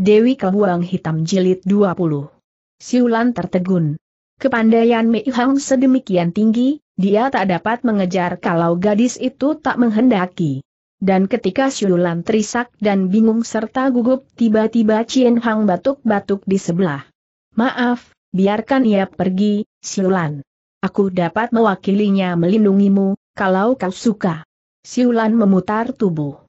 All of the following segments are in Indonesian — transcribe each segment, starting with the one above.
Dewi Kebuang Hitam Jilid 20. Siulan tertegun. Kepandaian Mei Hang sedemikian tinggi, dia tak dapat mengejar kalau gadis itu tak menghendaki. Dan ketika Siulan terisak dan bingung serta gugup tiba-tiba Cien Hang batuk-batuk di sebelah. Maaf, biarkan ia pergi, Siulan. Aku dapat mewakilinya melindungimu, kalau kau suka. Siulan memutar tubuh.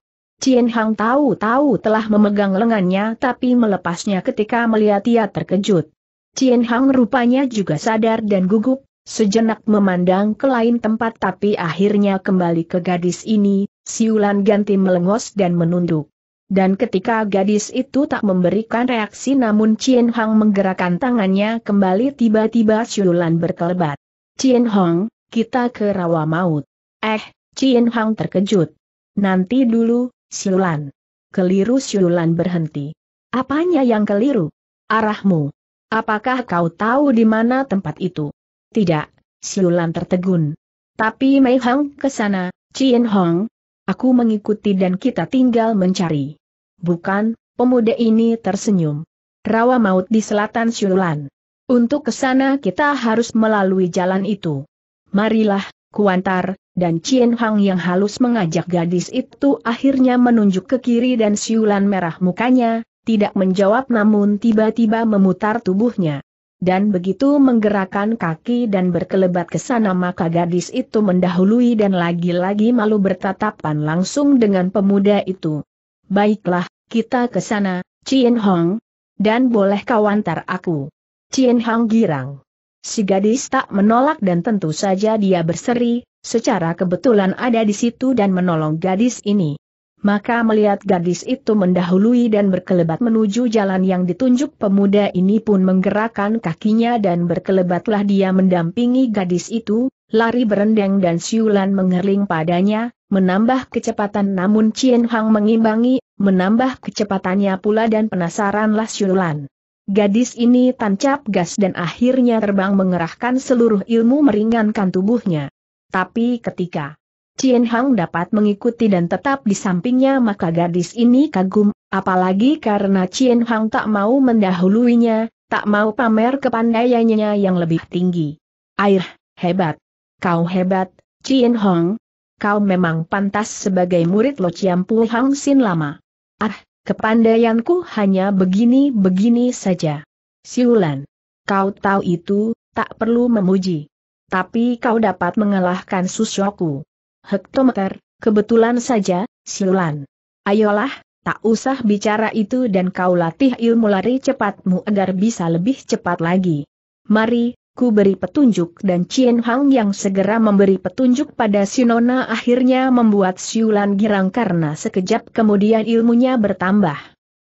Cien Hang tahu-tahu telah memegang lengannya tapi melepasnya ketika melihat ia terkejut. Cien Hang rupanya juga sadar dan gugup, sejenak memandang ke lain tempat tapi akhirnya kembali ke gadis ini, siulan ganti melengos dan menunduk. Dan ketika gadis itu tak memberikan reaksi namun Cien Hang menggerakkan tangannya kembali tiba-tiba siulan berkelebat. Cien Hang, kita ke rawa maut. Eh, Cien Hang terkejut. Nanti dulu, Siulan. Keliru Siulan berhenti. Apanya yang keliru? Arahmu. Apakah kau tahu di mana tempat itu? Tidak, Siulan tertegun. Tapi Mei Hang ke sana, Chin Hong. Aku mengikuti dan kita tinggal mencari. Bukan, pemuda ini tersenyum. Rawa maut di selatan Siulan. Untuk ke sana kita harus melalui jalan itu. Marilah, Kuantar, dan Cien Hang yang halus mengajak gadis itu akhirnya menunjuk ke kiri dan siulan merah mukanya, tidak menjawab namun tiba-tiba memutar tubuhnya. Dan begitu menggerakkan kaki dan berkelebat ke sana maka gadis itu mendahului dan lagi-lagi malu bertatapan langsung dengan pemuda itu. Baiklah, kita ke sana, Cien Hong. Dan boleh kau antar aku. Cien Hong girang. Si gadis tak menolak dan tentu saja dia berseri, secara kebetulan ada di situ dan menolong gadis ini. Maka melihat gadis itu mendahului dan berkelebat menuju jalan yang ditunjuk pemuda ini pun menggerakkan kakinya dan berkelebatlah dia mendampingi gadis itu, lari berendeng dan siulan mengerling padanya, menambah kecepatan namun Cien Hang mengimbangi, menambah kecepatannya pula dan penasaranlah siulan. Gadis ini tancap gas dan akhirnya terbang mengerahkan seluruh ilmu meringankan tubuhnya. Tapi ketika Cien Hang dapat mengikuti dan tetap di sampingnya maka gadis ini kagum, apalagi karena Cien Hang tak mau mendahuluinya, tak mau pamer kepandaiannya yang lebih tinggi. Air, hebat. Kau hebat, Cien Hong. Kau memang pantas sebagai murid Lo Chiam Pu Hang Sin Lama. Ah, Kepandaianku hanya begini-begini saja. Siulan. Kau tahu itu, tak perlu memuji. Tapi kau dapat mengalahkan susyoku. Hektometer, kebetulan saja, Siulan. Ayolah, tak usah bicara itu dan kau latih ilmu lari cepatmu agar bisa lebih cepat lagi. Mari, aku beri petunjuk dan Chien Hang yang segera memberi petunjuk pada Sinona akhirnya membuat Siulan girang karena sekejap kemudian ilmunya bertambah.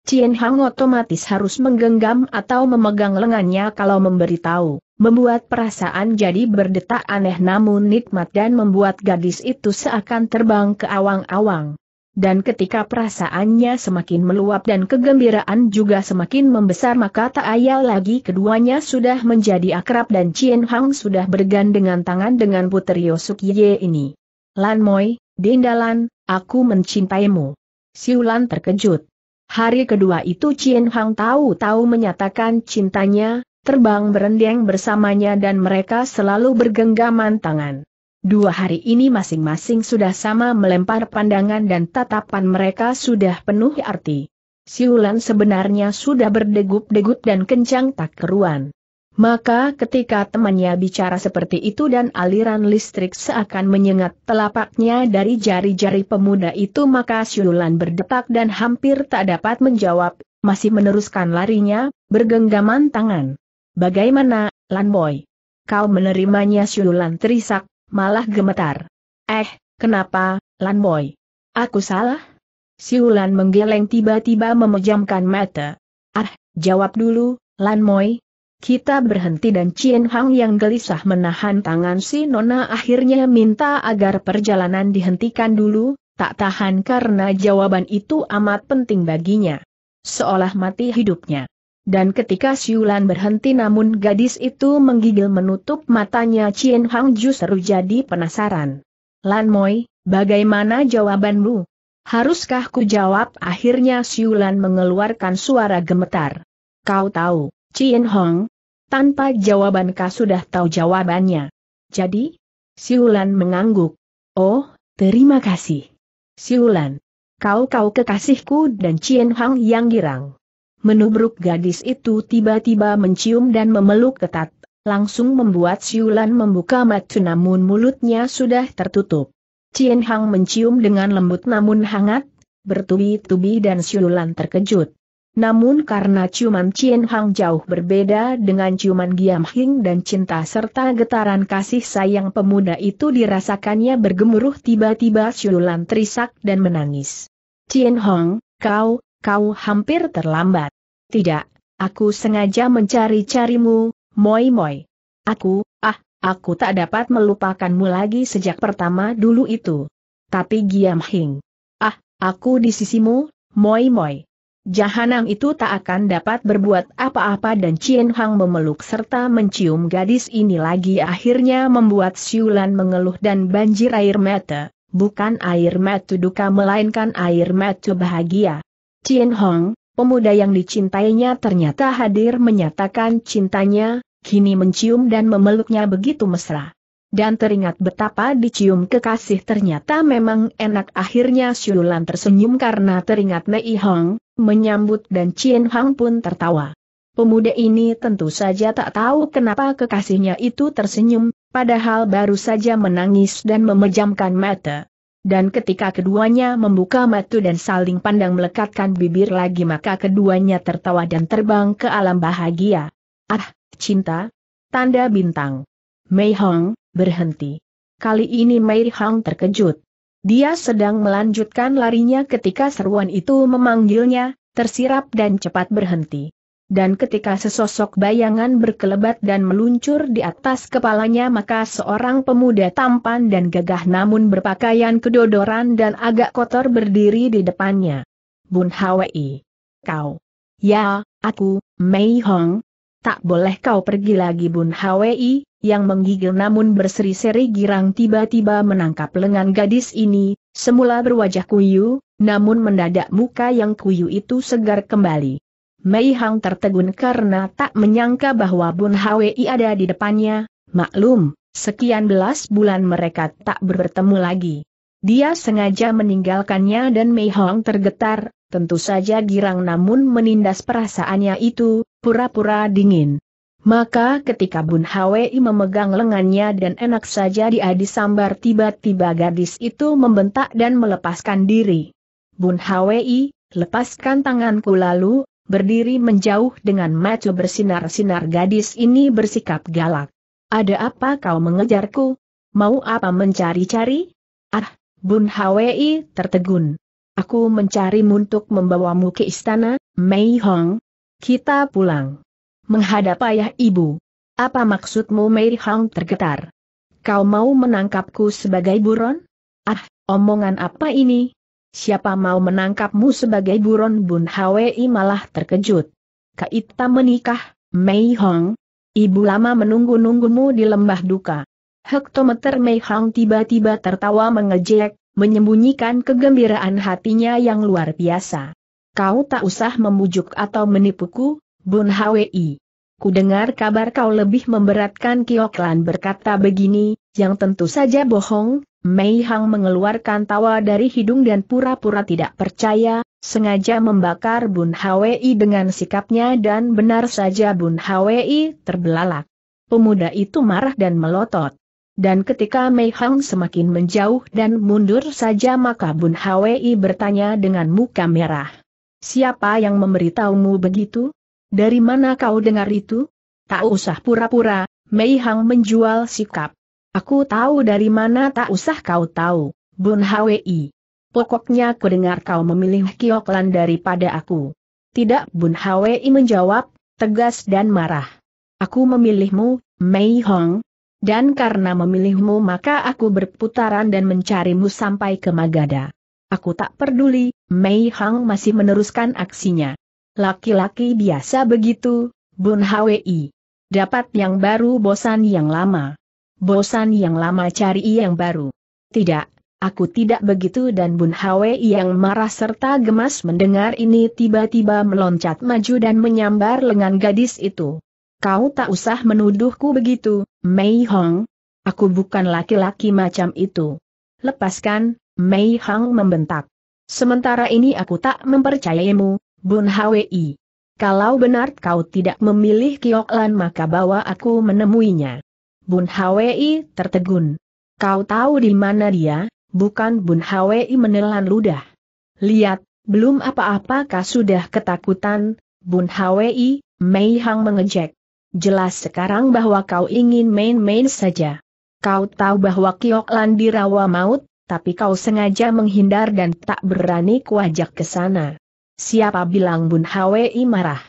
Chien Hang otomatis harus menggenggam atau memegang lengannya kalau memberitahu, membuat perasaan jadi berdetak aneh namun nikmat dan membuat gadis itu seakan terbang ke awang-awang dan ketika perasaannya semakin meluap dan kegembiraan juga semakin membesar maka tak ayal lagi keduanya sudah menjadi akrab dan Chien Hang sudah bergandengan tangan dengan putri Yosuk Ye ini. Lan Moi, Dindalan, aku mencintaimu. Siulan terkejut. Hari kedua itu Chien Hang tahu-tahu menyatakan cintanya, terbang berendeng bersamanya dan mereka selalu bergenggaman tangan. Dua hari ini masing-masing sudah sama melempar pandangan dan tatapan mereka sudah penuh arti. Siulan sebenarnya sudah berdegup-degup dan kencang tak keruan. Maka ketika temannya bicara seperti itu dan aliran listrik seakan menyengat telapaknya dari jari-jari pemuda itu maka Siulan berdetak dan hampir tak dapat menjawab, masih meneruskan larinya, bergenggaman tangan. Bagaimana, Lanboy? Kau menerimanya Siulan terisak, malah gemetar. Eh, kenapa, Lan Boy? Aku salah? Siulan menggeleng tiba-tiba memejamkan mata. Ah, jawab dulu, Lan Moy. Kita berhenti dan Cien Hang yang gelisah menahan tangan si Nona akhirnya minta agar perjalanan dihentikan dulu, tak tahan karena jawaban itu amat penting baginya. Seolah mati hidupnya. Dan ketika Siulan berhenti namun gadis itu menggigil menutup matanya Chien Hang justru jadi penasaran. Lan Moi, bagaimana jawabanmu? Haruskah ku jawab? Akhirnya Siulan mengeluarkan suara gemetar. Kau tahu, Chien Hong? Tanpa jawaban kau sudah tahu jawabannya. Jadi? Siulan mengangguk. Oh, terima kasih. Siulan. Kau-kau kekasihku dan Chien Hang yang girang menubruk gadis itu tiba-tiba mencium dan memeluk ketat, langsung membuat Siulan membuka mata namun mulutnya sudah tertutup. Cien Hang mencium dengan lembut namun hangat, bertubi-tubi dan Siulan terkejut. Namun karena ciuman Cien Hang jauh berbeda dengan ciuman Giam Hing dan cinta serta getaran kasih sayang pemuda itu dirasakannya bergemuruh tiba-tiba Siulan terisak dan menangis. Cien Hong, kau, kau hampir terlambat. Tidak, aku sengaja mencari-carimu, moi-moi. Aku, ah, aku tak dapat melupakanmu lagi sejak pertama dulu itu. Tapi Giam Hing. Ah, aku di sisimu, moi-moi. Jahanam itu tak akan dapat berbuat apa-apa dan Chien Hang memeluk serta mencium gadis ini lagi akhirnya membuat Siulan mengeluh dan banjir air mata, bukan air mata duka melainkan air mata bahagia. Chin Hong, pemuda yang dicintainya ternyata hadir menyatakan cintanya, kini mencium dan memeluknya begitu mesra. Dan teringat betapa dicium kekasih ternyata memang enak akhirnya Syululan tersenyum karena teringat Mei Hong, menyambut dan Chin Hong pun tertawa. Pemuda ini tentu saja tak tahu kenapa kekasihnya itu tersenyum, padahal baru saja menangis dan memejamkan mata. Dan ketika keduanya membuka mata dan saling pandang melekatkan bibir lagi maka keduanya tertawa dan terbang ke alam bahagia. Ah, cinta. Tanda bintang. Mei Hong, berhenti. Kali ini Mei Hong terkejut. Dia sedang melanjutkan larinya ketika seruan itu memanggilnya, tersirap dan cepat berhenti dan ketika sesosok bayangan berkelebat dan meluncur di atas kepalanya maka seorang pemuda tampan dan gagah namun berpakaian kedodoran dan agak kotor berdiri di depannya. Bun Hwi. Kau. Ya, aku, Mei Hong. Tak boleh kau pergi lagi Bun Hwi, yang menggigil namun berseri-seri girang tiba-tiba menangkap lengan gadis ini, semula berwajah kuyu, namun mendadak muka yang kuyu itu segar kembali. Mei Hang tertegun karena tak menyangka bahwa Bun Hwi ada di depannya, maklum, sekian belas bulan mereka tak bertemu lagi. Dia sengaja meninggalkannya dan Mei Hong tergetar, tentu saja girang namun menindas perasaannya itu, pura-pura dingin. Maka ketika Bun Hwi memegang lengannya dan enak saja dia disambar tiba-tiba gadis itu membentak dan melepaskan diri. Bun Hwi, lepaskan tanganku lalu, berdiri menjauh dengan mata bersinar-sinar gadis ini bersikap galak. Ada apa kau mengejarku? Mau apa mencari-cari? Ah, Bun Hwi tertegun. Aku mencari untuk membawamu ke istana, Mei Hong. Kita pulang. Menghadap ayah ibu. Apa maksudmu Mei Hong tergetar? Kau mau menangkapku sebagai buron? Ah, omongan apa ini? Siapa mau menangkapmu sebagai buron Bun Hwi malah terkejut. Kaita menikah, Mei Hong. Ibu lama menunggu-nunggumu di lembah duka. Hektometer Mei Hong tiba-tiba tertawa mengejek, menyembunyikan kegembiraan hatinya yang luar biasa. Kau tak usah memujuk atau menipuku, Bun Hwi. Ku dengar kabar kau lebih memberatkan Kioklan berkata begini, yang tentu saja bohong, Mei Hang mengeluarkan tawa dari hidung dan pura-pura tidak percaya, sengaja membakar Bun Hwi dengan sikapnya dan benar saja Bun Hwi terbelalak. Pemuda itu marah dan melotot. Dan ketika Mei Hang semakin menjauh dan mundur saja maka Bun Hwi bertanya dengan muka merah. Siapa yang memberitahumu begitu? Dari mana kau dengar itu? Tak usah pura-pura, Mei Hang menjual sikap. Aku tahu dari mana tak usah kau tahu, Bun Hwi. Pokoknya ku dengar kau memilih Kioklan daripada aku. Tidak Bun Hwi menjawab, tegas dan marah. Aku memilihmu, Mei Hong. Dan karena memilihmu maka aku berputaran dan mencarimu sampai ke Magada. Aku tak peduli, Mei Hong masih meneruskan aksinya. Laki-laki biasa begitu, Bun Hwi. Dapat yang baru bosan yang lama bosan yang lama cari yang baru. Tidak, aku tidak begitu dan Bun Hwe yang marah serta gemas mendengar ini tiba-tiba meloncat maju dan menyambar lengan gadis itu. Kau tak usah menuduhku begitu, Mei Hong. Aku bukan laki-laki macam itu. Lepaskan, Mei Hong membentak. Sementara ini aku tak mempercayaimu, Bun Hwi. Kalau benar kau tidak memilih Kioklan maka bawa aku menemuinya. Bun Hwi tertegun. Kau tahu di mana dia, bukan Bun Hwi menelan ludah. Lihat, belum apa-apakah sudah ketakutan, Bun Hwi, Mei Hang mengejek. Jelas sekarang bahwa kau ingin main-main saja. Kau tahu bahwa Kiok Lan di rawa maut, tapi kau sengaja menghindar dan tak berani kuajak ke sana. Siapa bilang Bun Hwi marah?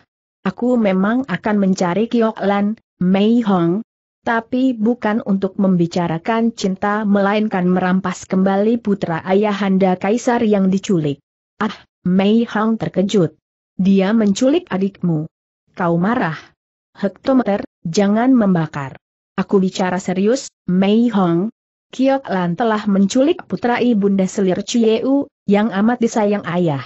Aku memang akan mencari Kiok Lan, Mei Hong, tapi bukan untuk membicarakan cinta melainkan merampas kembali putra ayahanda kaisar yang diculik. Ah, Mei Hong terkejut. Dia menculik adikmu. Kau marah. Hektometer, jangan membakar. Aku bicara serius, Mei Hong. Kiok Lan telah menculik putra ibunda selir Cieu, yang amat disayang ayah.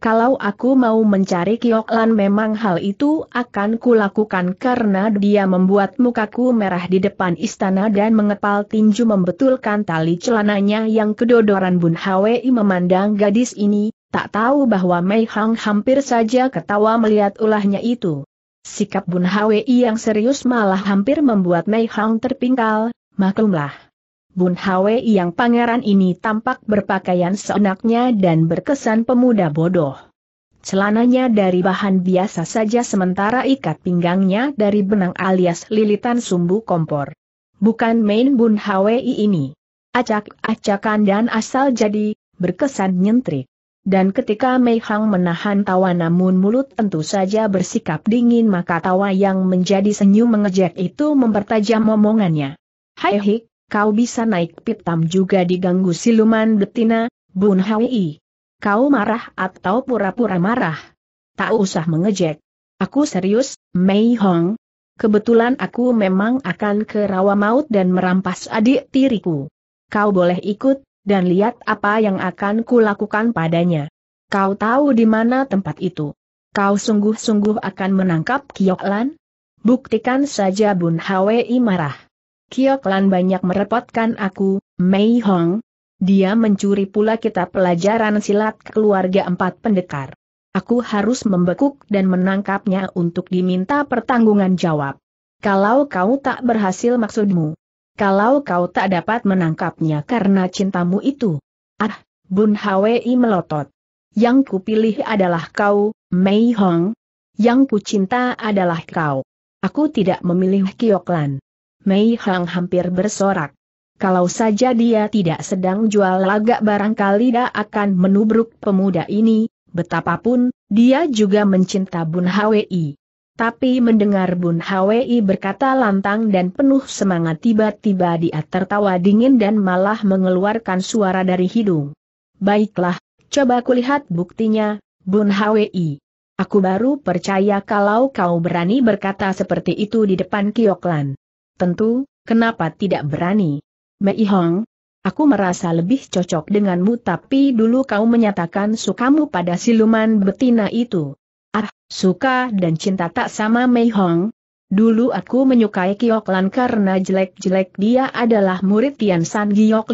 Kalau aku mau mencari Kioklan memang hal itu akan kulakukan karena dia membuat mukaku merah di depan istana dan mengepal tinju membetulkan tali celananya yang kedodoran Bun Hwi memandang gadis ini, tak tahu bahwa Mei Hang hampir saja ketawa melihat ulahnya itu. Sikap Bun Hwi yang serius malah hampir membuat Mei Hang terpingkal, maklumlah. Bun Hwe yang pangeran ini tampak berpakaian seenaknya dan berkesan pemuda bodoh. Celananya dari bahan biasa saja sementara ikat pinggangnya dari benang alias lilitan sumbu kompor. Bukan main Bun Hwe ini. Acak-acakan dan asal jadi, berkesan nyentrik. Dan ketika Mei Hang menahan tawa namun mulut tentu saja bersikap dingin maka tawa yang menjadi senyum mengejek itu mempertajam omongannya. Hai hik, Kau bisa naik pitam juga diganggu siluman betina, Bun Hwi. Kau marah atau pura-pura marah? Tak usah mengejek. Aku serius, Mei Hong. Kebetulan aku memang akan ke rawa maut dan merampas adik tiriku. Kau boleh ikut, dan lihat apa yang akan kulakukan padanya. Kau tahu di mana tempat itu. Kau sungguh-sungguh akan menangkap Lan? Buktikan saja Bun Hwi marah. Kio Klan banyak merepotkan aku, Mei Hong. Dia mencuri pula kitab pelajaran silat keluarga empat pendekar. Aku harus membekuk dan menangkapnya untuk diminta pertanggungan jawab. Kalau kau tak berhasil maksudmu. Kalau kau tak dapat menangkapnya karena cintamu itu. Ah, Bun Hwi melotot. Yang kupilih adalah kau, Mei Hong. Yang kucinta adalah kau. Aku tidak memilih Kioklan. Mei Hang hampir bersorak. Kalau saja dia tidak sedang jual lagak barangkali dia akan menubruk pemuda ini, betapapun, dia juga mencinta Bun Hwi. Tapi mendengar Bun Hwi berkata lantang dan penuh semangat tiba-tiba dia tertawa dingin dan malah mengeluarkan suara dari hidung. Baiklah, coba kulihat buktinya, Bun Hwi. Aku baru percaya kalau kau berani berkata seperti itu di depan Kioklan. Tentu, kenapa tidak berani? Mei Hong, aku merasa lebih cocok denganmu tapi dulu kau menyatakan sukamu pada siluman betina itu. Ah, suka dan cinta tak sama Mei Hong. Dulu aku menyukai Kiok karena jelek-jelek dia adalah murid Tian San Giok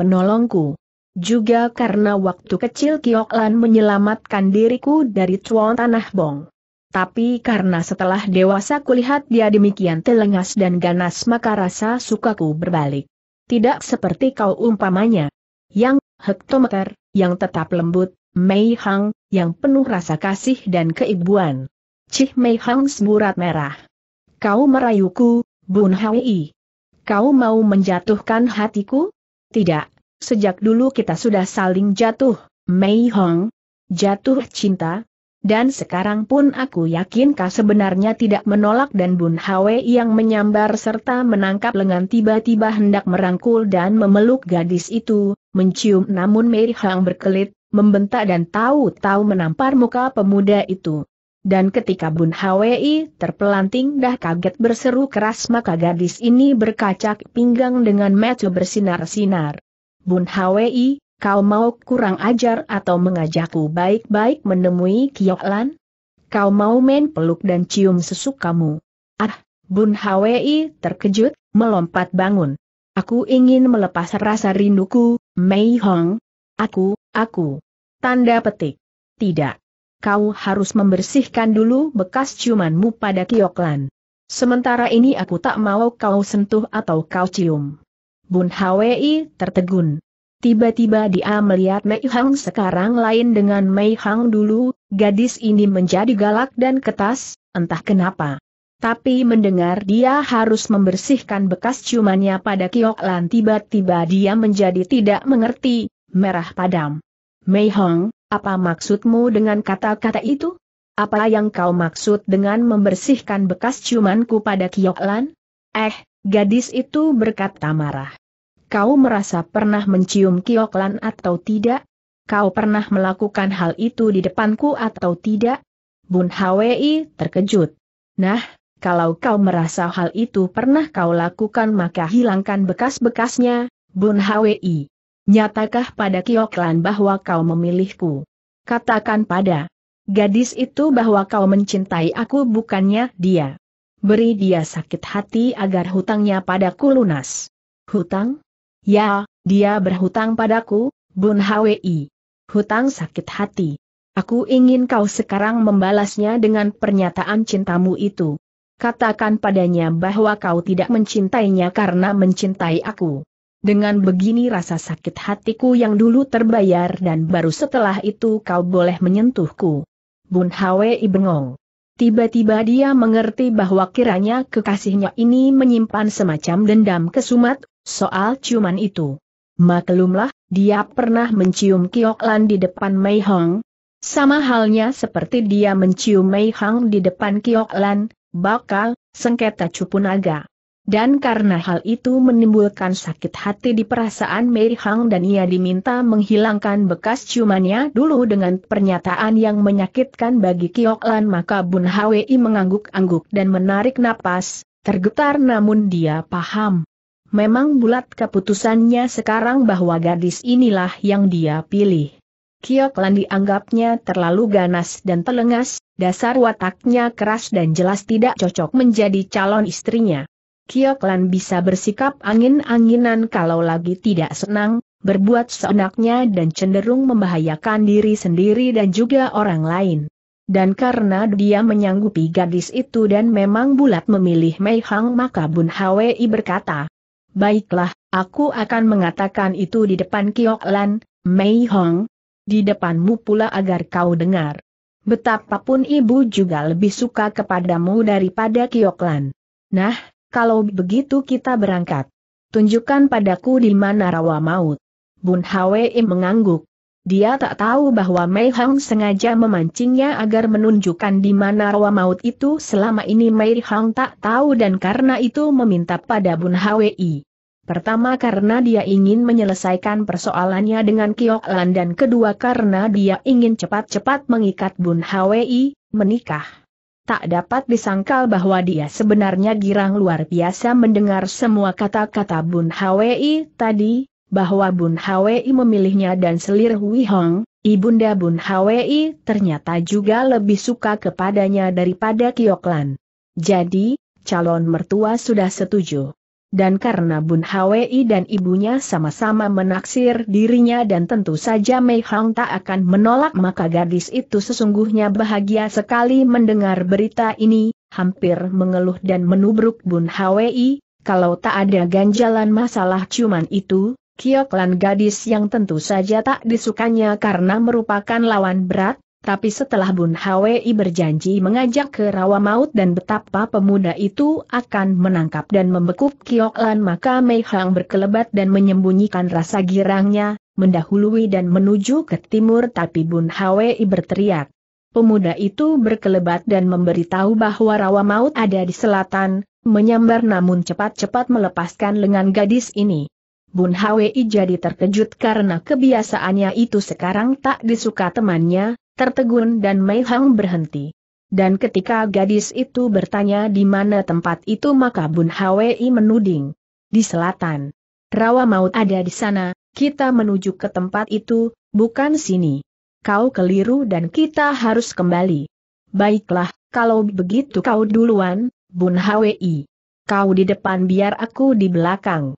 penolongku. Juga karena waktu kecil Kiok menyelamatkan diriku dari cuan tanah bong. Tapi karena setelah dewasa kulihat dia demikian telengas dan ganas maka rasa sukaku berbalik. Tidak seperti kau umpamanya. Yang, hektometer, yang tetap lembut, Mei Hang, yang penuh rasa kasih dan keibuan. Cih Mei Hang seburat merah. Kau merayuku, Bun Hwi. Kau mau menjatuhkan hatiku? Tidak, sejak dulu kita sudah saling jatuh, Mei Hong. Jatuh cinta, dan sekarang pun aku yakin kau sebenarnya tidak menolak dan Bun Hwe yang menyambar serta menangkap lengan tiba-tiba hendak merangkul dan memeluk gadis itu, mencium namun Mei Hang berkelit, membentak dan tahu-tahu menampar muka pemuda itu. Dan ketika Bun Hwi terpelanting dah kaget berseru keras maka gadis ini berkacak pinggang dengan mata bersinar-sinar. Bun Hwi, Kau mau kurang ajar atau mengajakku baik-baik menemui Kiyoklan? Kau mau main peluk dan cium sesukamu? kamu? Ah, Bun Hwi terkejut, melompat bangun. Aku ingin melepas rasa rinduku, Mei Hong. Aku, aku. Tanda petik. Tidak. Kau harus membersihkan dulu bekas ciumanmu pada Kiyoklan. Sementara ini aku tak mau kau sentuh atau kau cium. Bun Hwi tertegun. Tiba-tiba dia melihat Mei Hang sekarang lain dengan Mei Hang dulu, gadis ini menjadi galak dan ketas, entah kenapa. Tapi mendengar dia harus membersihkan bekas ciumannya pada Kiok Lan tiba-tiba dia menjadi tidak mengerti, merah padam. Mei Hang, apa maksudmu dengan kata-kata itu? Apa yang kau maksud dengan membersihkan bekas ciumanku pada Kiok Lan? Eh, gadis itu berkata marah. Kau merasa pernah mencium kioklan atau tidak? Kau pernah melakukan hal itu di depanku atau tidak? Bun Hwi terkejut. Nah, kalau kau merasa hal itu pernah kau lakukan maka hilangkan bekas-bekasnya, Bun Hwi. Nyatakah pada kioklan bahwa kau memilihku? Katakan pada gadis itu bahwa kau mencintai aku bukannya dia. Beri dia sakit hati agar hutangnya padaku lunas. Hutang? Ya, dia berhutang padaku, Bun Hwi. Hutang sakit hati. Aku ingin kau sekarang membalasnya dengan pernyataan cintamu itu. Katakan padanya bahwa kau tidak mencintainya karena mencintai aku. Dengan begini rasa sakit hatiku yang dulu terbayar dan baru setelah itu kau boleh menyentuhku. Bun Hwi bengong. Tiba-tiba dia mengerti bahwa kiranya kekasihnya ini menyimpan semacam dendam kesumat Soal ciuman itu. Maklumlah, dia pernah mencium Kiok di depan Mei Hong. Sama halnya seperti dia mencium Mei Hong di depan Kiok bakal, sengketa cupu naga. Dan karena hal itu menimbulkan sakit hati di perasaan Mei Hong dan ia diminta menghilangkan bekas ciumannya dulu dengan pernyataan yang menyakitkan bagi Kiok maka Bun Hwi mengangguk-angguk dan menarik napas, tergetar namun dia paham Memang bulat keputusannya sekarang bahwa gadis inilah yang dia pilih. Kyo dianggapnya terlalu ganas dan telengas, dasar wataknya keras dan jelas tidak cocok menjadi calon istrinya. Kyo bisa bersikap angin-anginan kalau lagi tidak senang, berbuat seenaknya dan cenderung membahayakan diri sendiri dan juga orang lain. Dan karena dia menyanggupi gadis itu dan memang bulat memilih Mei Hang maka Bun Hwi berkata, Baiklah, aku akan mengatakan itu di depan Kiok Lan, Mei Hong. Di depanmu pula agar kau dengar. Betapapun ibu juga lebih suka kepadamu daripada Kiok Lan. Nah, kalau begitu kita berangkat. Tunjukkan padaku di mana rawa maut. Bun Hwee mengangguk. Dia tak tahu bahwa Mei Hang sengaja memancingnya agar menunjukkan di mana roa maut itu selama ini Mei Hang tak tahu dan karena itu meminta pada Bun Hwi. Pertama karena dia ingin menyelesaikan persoalannya dengan Kiok Lan dan kedua karena dia ingin cepat-cepat mengikat Bun Hwi, menikah. Tak dapat disangkal bahwa dia sebenarnya girang luar biasa mendengar semua kata-kata Bun Hwi tadi, bahwa Bun Hwi memilihnya dan selir Hui Hong, Ibunda Bun Hwi ternyata juga lebih suka kepadanya daripada Kioklan. Jadi, calon mertua sudah setuju. Dan karena Bun Hwi dan ibunya sama-sama menaksir dirinya dan tentu saja Mei Hong tak akan menolak maka gadis itu sesungguhnya bahagia sekali mendengar berita ini, hampir mengeluh dan menubruk Bun Hwi, kalau tak ada ganjalan masalah cuman itu, Kioklan gadis yang tentu saja tak disukanya karena merupakan lawan berat, tapi setelah Bun Hwi berjanji mengajak ke rawa maut dan betapa pemuda itu akan menangkap dan membekuk Kioklan maka Mei Hang berkelebat dan menyembunyikan rasa girangnya, mendahului dan menuju ke timur tapi Bun Hwi berteriak. Pemuda itu berkelebat dan memberitahu bahwa rawa maut ada di selatan, menyambar namun cepat-cepat melepaskan lengan gadis ini. Bun Hwi jadi terkejut karena kebiasaannya itu sekarang tak disuka temannya, tertegun dan Mei Hang berhenti. Dan ketika gadis itu bertanya di mana tempat itu maka Bun Hwi menuding. Di selatan. Rawa maut ada di sana, kita menuju ke tempat itu, bukan sini. Kau keliru dan kita harus kembali. Baiklah, kalau begitu kau duluan, Bun Hwi. Kau di depan biar aku di belakang.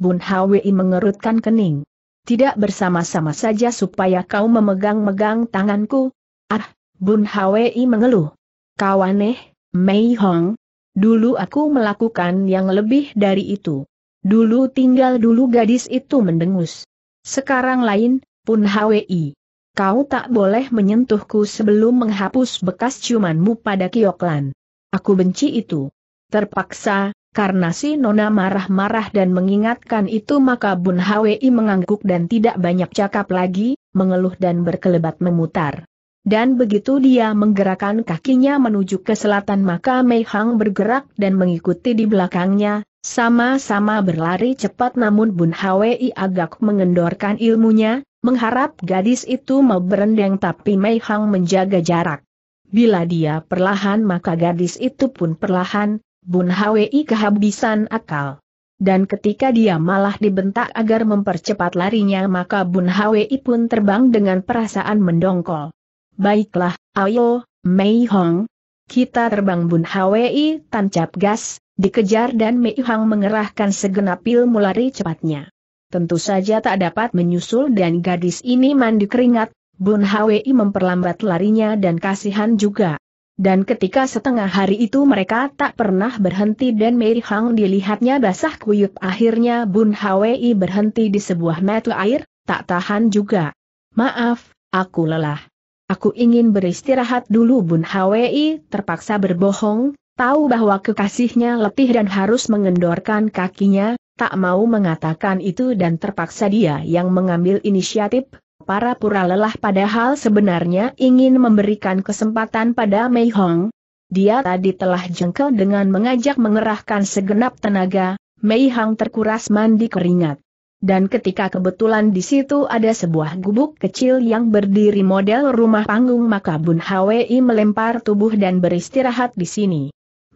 Bun Hwi mengerutkan kening. Tidak bersama-sama saja supaya kau memegang-megang tanganku. Ah, Bun Hwi mengeluh. Kau aneh, Mei Hong. Dulu aku melakukan yang lebih dari itu. Dulu tinggal dulu gadis itu mendengus. Sekarang lain, Bun Hwi. Kau tak boleh menyentuhku sebelum menghapus bekas ciumanmu pada Kioklan. Aku benci itu. Terpaksa, karena si Nona marah-marah dan mengingatkan itu maka Bun Hwi mengangguk dan tidak banyak cakap lagi, mengeluh dan berkelebat memutar. Dan begitu dia menggerakkan kakinya menuju ke selatan maka Mei Hang bergerak dan mengikuti di belakangnya, sama-sama berlari cepat namun Bun Hwi agak mengendorkan ilmunya, mengharap gadis itu mau berendeng tapi Mei Hang menjaga jarak. Bila dia perlahan maka gadis itu pun perlahan, Bun Hwi kehabisan akal. Dan ketika dia malah dibentak agar mempercepat larinya maka Bun Hwi pun terbang dengan perasaan mendongkol. Baiklah, ayo, Mei Hong. Kita terbang Bun Hwi tancap gas, dikejar dan Mei Hong mengerahkan segenap ilmu lari cepatnya. Tentu saja tak dapat menyusul dan gadis ini mandi keringat, Bun Hwi memperlambat larinya dan kasihan juga. Dan ketika setengah hari itu mereka tak pernah berhenti dan Mary Hang dilihatnya basah kuyup akhirnya Bun Hwi berhenti di sebuah metu air, tak tahan juga. Maaf, aku lelah. Aku ingin beristirahat dulu Bun Hwi terpaksa berbohong, tahu bahwa kekasihnya letih dan harus mengendorkan kakinya, tak mau mengatakan itu dan terpaksa dia yang mengambil inisiatif, para pura lelah padahal sebenarnya ingin memberikan kesempatan pada Mei Hong. Dia tadi telah jengkel dengan mengajak mengerahkan segenap tenaga, Mei Hong terkuras mandi keringat. Dan ketika kebetulan di situ ada sebuah gubuk kecil yang berdiri model rumah panggung maka Bun Hwi melempar tubuh dan beristirahat di sini.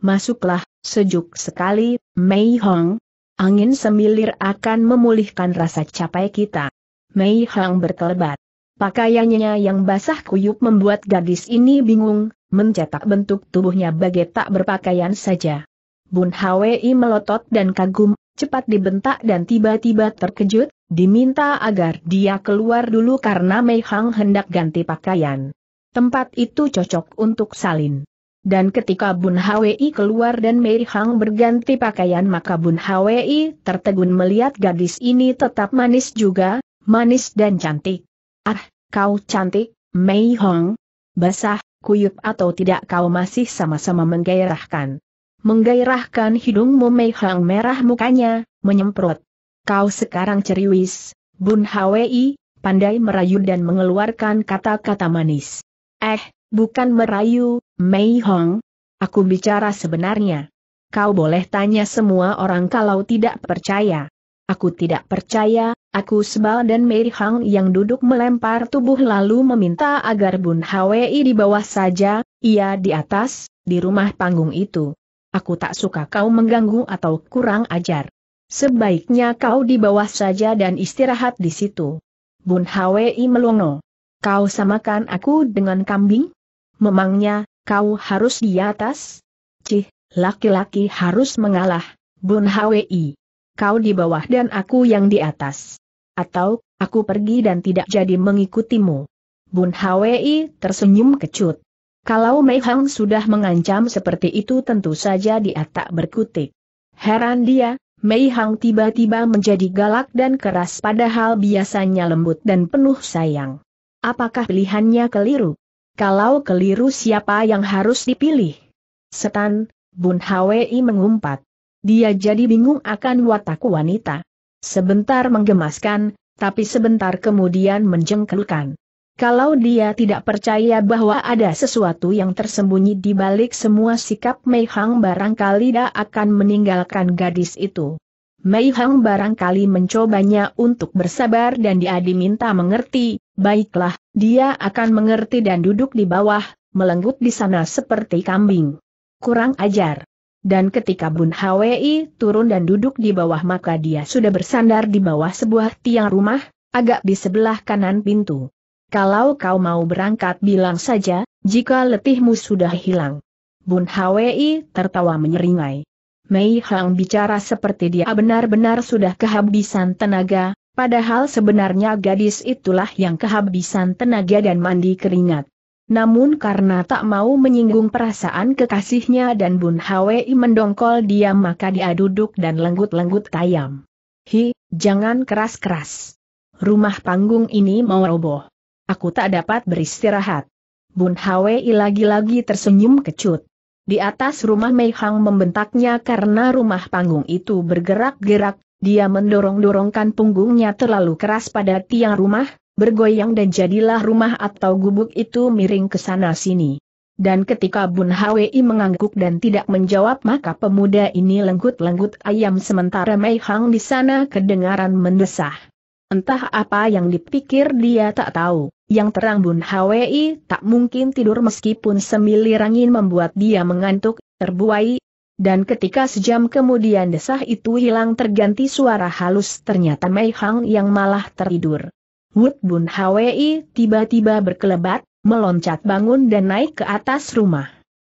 Masuklah, sejuk sekali, Mei Hong, Angin semilir akan memulihkan rasa capek kita. Mei Hang berkelebat. Pakaiannya yang basah kuyup membuat gadis ini bingung, mencetak bentuk tubuhnya bagai tak berpakaian saja. Bun Hwi melotot dan kagum, cepat dibentak dan tiba-tiba terkejut, diminta agar dia keluar dulu karena Mei Hang hendak ganti pakaian. Tempat itu cocok untuk salin. Dan ketika Bun Hwi keluar dan Mei Hang berganti pakaian maka Bun Hwi tertegun melihat gadis ini tetap manis juga, manis dan cantik. Ah, kau cantik, Mei Hong. Basah, kuyup atau tidak kau masih sama-sama menggairahkan. Menggairahkan hidungmu Mei Hong merah mukanya, menyemprot. Kau sekarang ceriwis, Bun Hwi, pandai merayu dan mengeluarkan kata-kata manis. Eh, bukan merayu, Mei Hong. Aku bicara sebenarnya. Kau boleh tanya semua orang kalau tidak percaya. Aku tidak percaya, Aku sebal dan Mei Hang yang duduk melempar tubuh lalu meminta agar Bun Hwi di bawah saja, ia di atas, di rumah panggung itu. Aku tak suka kau mengganggu atau kurang ajar. Sebaiknya kau di bawah saja dan istirahat di situ. Bun Hwi melongo. Kau samakan aku dengan kambing? Memangnya, kau harus di atas? Cih, laki-laki harus mengalah, Bun Hwi. Kau di bawah dan aku yang di atas. Atau, aku pergi dan tidak jadi mengikutimu. Bun Hwi tersenyum kecut. Kalau Mei Hang sudah mengancam seperti itu tentu saja dia tak berkutik. Heran dia, Mei Hang tiba-tiba menjadi galak dan keras padahal biasanya lembut dan penuh sayang. Apakah pilihannya keliru? Kalau keliru siapa yang harus dipilih? Setan, Bun Hwi mengumpat. Dia jadi bingung akan watak wanita. Sebentar menggemaskan, tapi sebentar kemudian menjengkelkan. Kalau dia tidak percaya bahwa ada sesuatu yang tersembunyi di balik semua sikap Mei Hang barangkali dia akan meninggalkan gadis itu. Mei Hang barangkali mencobanya untuk bersabar dan dia diminta mengerti, baiklah, dia akan mengerti dan duduk di bawah, melenggut di sana seperti kambing. Kurang ajar dan ketika Bun Hwi turun dan duduk di bawah maka dia sudah bersandar di bawah sebuah tiang rumah, agak di sebelah kanan pintu. Kalau kau mau berangkat bilang saja, jika letihmu sudah hilang. Bun Hwi tertawa menyeringai. Mei Hang bicara seperti dia benar-benar sudah kehabisan tenaga, padahal sebenarnya gadis itulah yang kehabisan tenaga dan mandi keringat. Namun karena tak mau menyinggung perasaan kekasihnya dan Bun Hwi mendongkol dia maka dia duduk dan lenggut-lenggut tayam. Hi, jangan keras-keras. Rumah panggung ini mau roboh. Aku tak dapat beristirahat. Bun Hwi lagi-lagi tersenyum kecut. Di atas rumah Mei Hang membentaknya karena rumah panggung itu bergerak-gerak, dia mendorong-dorongkan punggungnya terlalu keras pada tiang rumah, bergoyang dan jadilah rumah atau gubuk itu miring ke sana-sini. Dan ketika Bun Hwi mengangguk dan tidak menjawab maka pemuda ini lenggut-lenggut ayam sementara Mei Hang di sana kedengaran mendesah. Entah apa yang dipikir dia tak tahu, yang terang Bun Hwi tak mungkin tidur meskipun semilir angin membuat dia mengantuk, terbuai. Dan ketika sejam kemudian desah itu hilang terganti suara halus ternyata Mei Hang yang malah tertidur. Wood Bun Hwi tiba-tiba berkelebat, meloncat bangun dan naik ke atas rumah.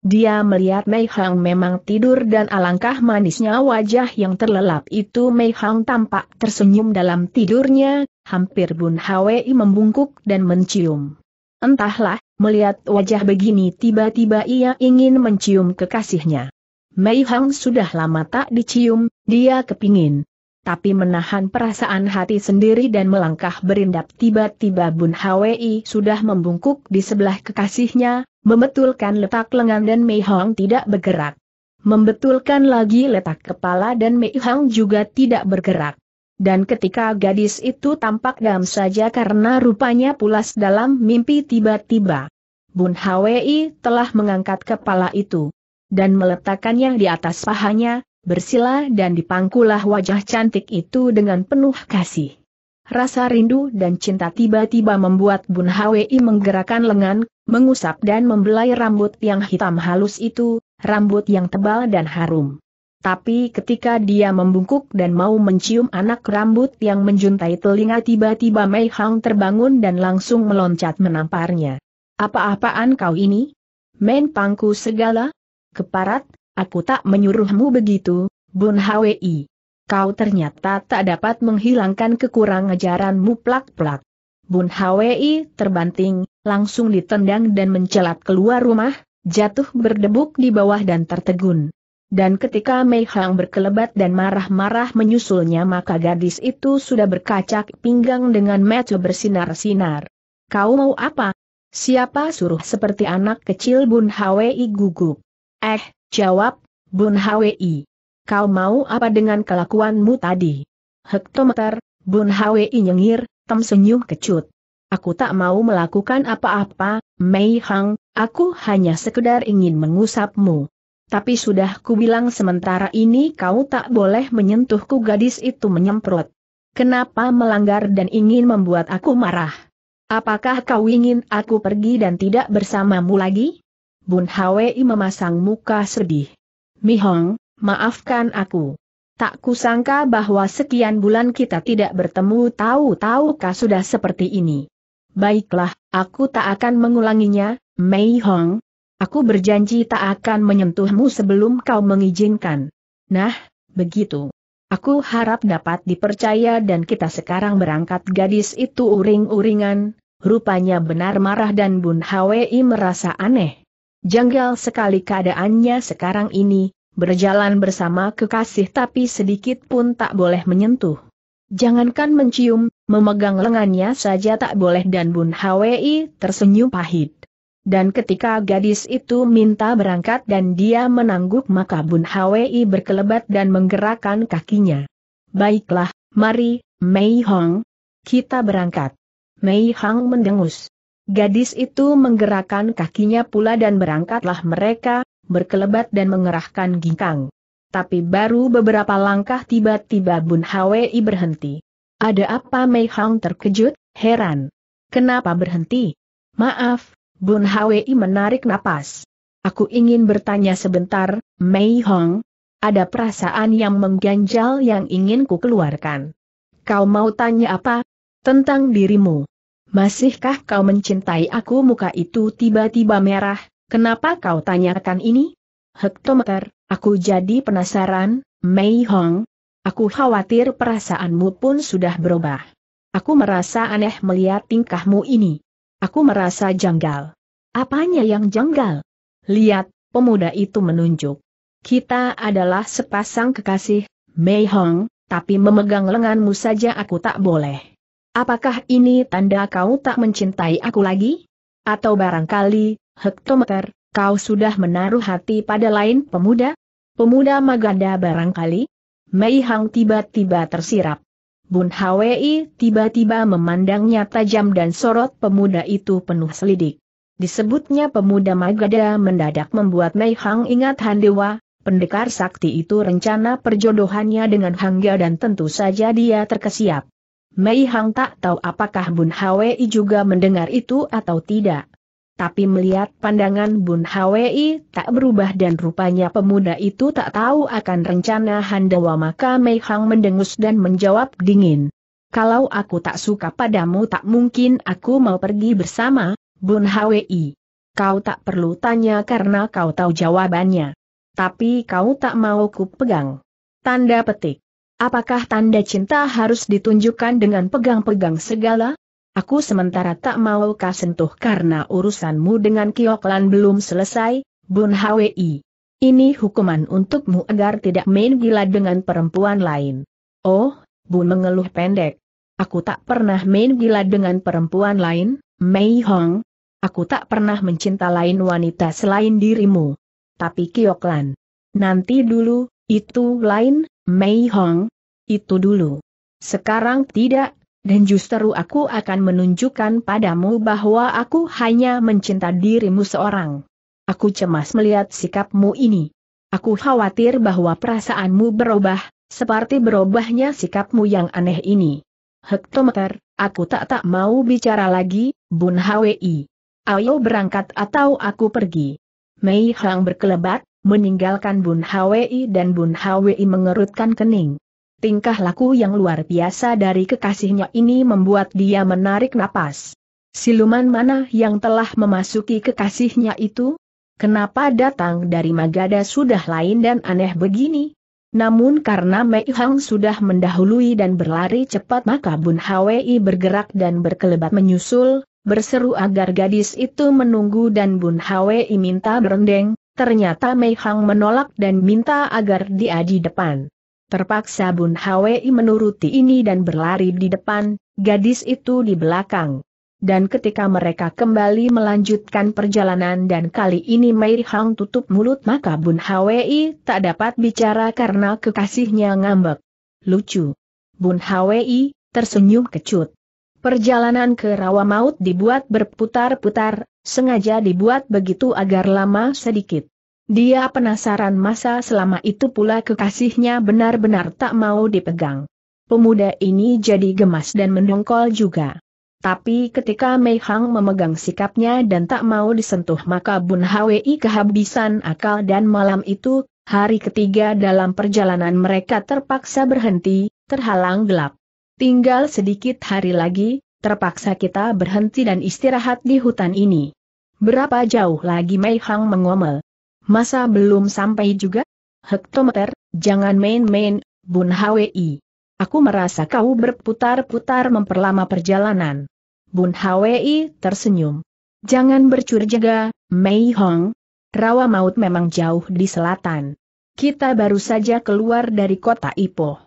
Dia melihat Mei Hang memang tidur dan alangkah manisnya wajah yang terlelap itu Mei Hang tampak tersenyum dalam tidurnya, hampir Bun Hwi membungkuk dan mencium. Entahlah, melihat wajah begini tiba-tiba ia ingin mencium kekasihnya. Mei Hang sudah lama tak dicium, dia kepingin, tapi menahan perasaan hati sendiri dan melangkah berindap tiba-tiba Bun Hwi sudah membungkuk di sebelah kekasihnya, membetulkan letak lengan dan Mei Hong tidak bergerak. Membetulkan lagi letak kepala dan Mei Hong juga tidak bergerak. Dan ketika gadis itu tampak dam saja karena rupanya pulas dalam mimpi tiba-tiba. Bun Hwi telah mengangkat kepala itu dan meletakkannya di atas pahanya, bersila dan dipangkulah wajah cantik itu dengan penuh kasih. Rasa rindu dan cinta tiba-tiba membuat Bun Hwi menggerakkan lengan, mengusap dan membelai rambut yang hitam halus itu, rambut yang tebal dan harum. Tapi ketika dia membungkuk dan mau mencium anak rambut yang menjuntai telinga tiba-tiba Mei Hang terbangun dan langsung meloncat menamparnya. Apa-apaan kau ini? Main pangku segala? Keparat, Aku tak menyuruhmu begitu, Bun Hwi. Kau ternyata tak dapat menghilangkan kekurang ajaranmu plak-plak. Bun Hwi terbanting, langsung ditendang dan mencelat keluar rumah, jatuh berdebuk di bawah dan tertegun. Dan ketika Mei Hang berkelebat dan marah-marah menyusulnya maka gadis itu sudah berkacak pinggang dengan mata bersinar-sinar. Kau mau apa? Siapa suruh seperti anak kecil Bun Hwi gugup? Eh, Jawab, Bun Hwi. Kau mau apa dengan kelakuanmu tadi? Hektometer, Bun Hwi nyengir, tem senyum kecut. Aku tak mau melakukan apa-apa, Mei Hang, aku hanya sekedar ingin mengusapmu. Tapi sudah kubilang sementara ini kau tak boleh menyentuhku gadis itu menyemprot. Kenapa melanggar dan ingin membuat aku marah? Apakah kau ingin aku pergi dan tidak bersamamu lagi? Bun Hwi memasang muka sedih. Mihong, maafkan aku. Tak kusangka bahwa sekian bulan kita tidak bertemu tahu tahu kah sudah seperti ini. Baiklah, aku tak akan mengulanginya, Mei Hong. Aku berjanji tak akan menyentuhmu sebelum kau mengizinkan. Nah, begitu. Aku harap dapat dipercaya dan kita sekarang berangkat gadis itu uring-uringan, rupanya benar marah dan Bun Hwi merasa aneh. Janggal sekali keadaannya sekarang ini, berjalan bersama kekasih tapi sedikit pun tak boleh menyentuh. Jangankan mencium, memegang lengannya saja tak boleh dan Bun Hwi tersenyum pahit. Dan ketika gadis itu minta berangkat dan dia menangguk maka Bun Hwi berkelebat dan menggerakkan kakinya. Baiklah, mari, Mei Hong. Kita berangkat. Mei Hong mendengus. Gadis itu menggerakkan kakinya pula dan berangkatlah mereka, berkelebat dan mengerahkan ginkang. Tapi baru beberapa langkah tiba-tiba Bun Hwi berhenti. Ada apa Mei Hong terkejut, heran. Kenapa berhenti? Maaf, Bun Hwi menarik napas. Aku ingin bertanya sebentar, Mei Hong. Ada perasaan yang mengganjal yang ingin ku keluarkan. Kau mau tanya apa? Tentang dirimu. Masihkah kau mencintai aku muka itu tiba-tiba merah, kenapa kau tanyakan ini? Hektometer, aku jadi penasaran, Mei Hong. Aku khawatir perasaanmu pun sudah berubah. Aku merasa aneh melihat tingkahmu ini. Aku merasa janggal. Apanya yang janggal? Lihat, pemuda itu menunjuk. Kita adalah sepasang kekasih, Mei Hong, tapi memegang lenganmu saja aku tak boleh. Apakah ini tanda kau tak mencintai aku lagi? Atau barangkali, hektometer, kau sudah menaruh hati pada lain pemuda? Pemuda Maganda barangkali? Mei Hang tiba-tiba tersirap. Bun Hwi tiba-tiba memandangnya tajam dan sorot pemuda itu penuh selidik. Disebutnya pemuda Maganda mendadak membuat Mei Hang ingat Handewa, pendekar sakti itu rencana perjodohannya dengan Hangga dan tentu saja dia terkesiap. Mei Hang tak tahu apakah Bun Hwi juga mendengar itu atau tidak. Tapi melihat pandangan Bun Hwi tak berubah dan rupanya pemuda itu tak tahu akan rencana Handawa maka Mei Hang mendengus dan menjawab dingin. Kalau aku tak suka padamu tak mungkin aku mau pergi bersama, Bun Hwi. Kau tak perlu tanya karena kau tahu jawabannya. Tapi kau tak mau ku pegang. Tanda petik. Apakah tanda cinta harus ditunjukkan dengan pegang-pegang segala? Aku sementara tak mau kau sentuh karena urusanmu dengan Kioklan belum selesai, Bun Hwi. Ini hukuman untukmu agar tidak main gila dengan perempuan lain. Oh, Bun mengeluh pendek. Aku tak pernah main gila dengan perempuan lain, Mei Hong. Aku tak pernah mencinta lain wanita selain dirimu. Tapi Kioklan. Nanti dulu, itu lain, Mei Hong, itu dulu. Sekarang tidak, dan justru aku akan menunjukkan padamu bahwa aku hanya mencinta dirimu seorang. Aku cemas melihat sikapmu ini. Aku khawatir bahwa perasaanmu berubah, seperti berubahnya sikapmu yang aneh ini. Hektometer, aku tak tak mau bicara lagi, Bun Hwi. Ayo berangkat atau aku pergi. Mei Hong berkelebat, meninggalkan Bun Hwi dan Bun Hwi mengerutkan kening. Tingkah laku yang luar biasa dari kekasihnya ini membuat dia menarik napas. Siluman mana yang telah memasuki kekasihnya itu? Kenapa datang dari Magada sudah lain dan aneh begini? Namun karena Mei Hang sudah mendahului dan berlari cepat maka Bun Hwi bergerak dan berkelebat menyusul, berseru agar gadis itu menunggu dan Bun Hwi minta berendeng, Ternyata Mei Hang menolak dan minta agar dia di depan. Terpaksa Bun Hwi menuruti ini dan berlari di depan, gadis itu di belakang. Dan ketika mereka kembali melanjutkan perjalanan dan kali ini Mei Hang tutup mulut maka Bun Hwi tak dapat bicara karena kekasihnya ngambek. Lucu. Bun Hwi, tersenyum kecut. Perjalanan ke rawa maut dibuat berputar-putar, sengaja dibuat begitu agar lama sedikit. Dia penasaran masa selama itu pula kekasihnya benar-benar tak mau dipegang. Pemuda ini jadi gemas dan mendongkol juga. Tapi ketika Mei Hang memegang sikapnya dan tak mau disentuh maka Bun Hwi kehabisan akal dan malam itu, hari ketiga dalam perjalanan mereka terpaksa berhenti, terhalang gelap. Tinggal sedikit hari lagi, terpaksa kita berhenti dan istirahat di hutan ini. Berapa jauh lagi Mei Hang mengomel? Masa belum sampai juga? Hektometer, jangan main-main, Bun Hwi. Aku merasa kau berputar-putar memperlama perjalanan. Bun Hwi tersenyum. Jangan bercuriga, Mei Hong. Rawa maut memang jauh di selatan. Kita baru saja keluar dari kota Ipoh.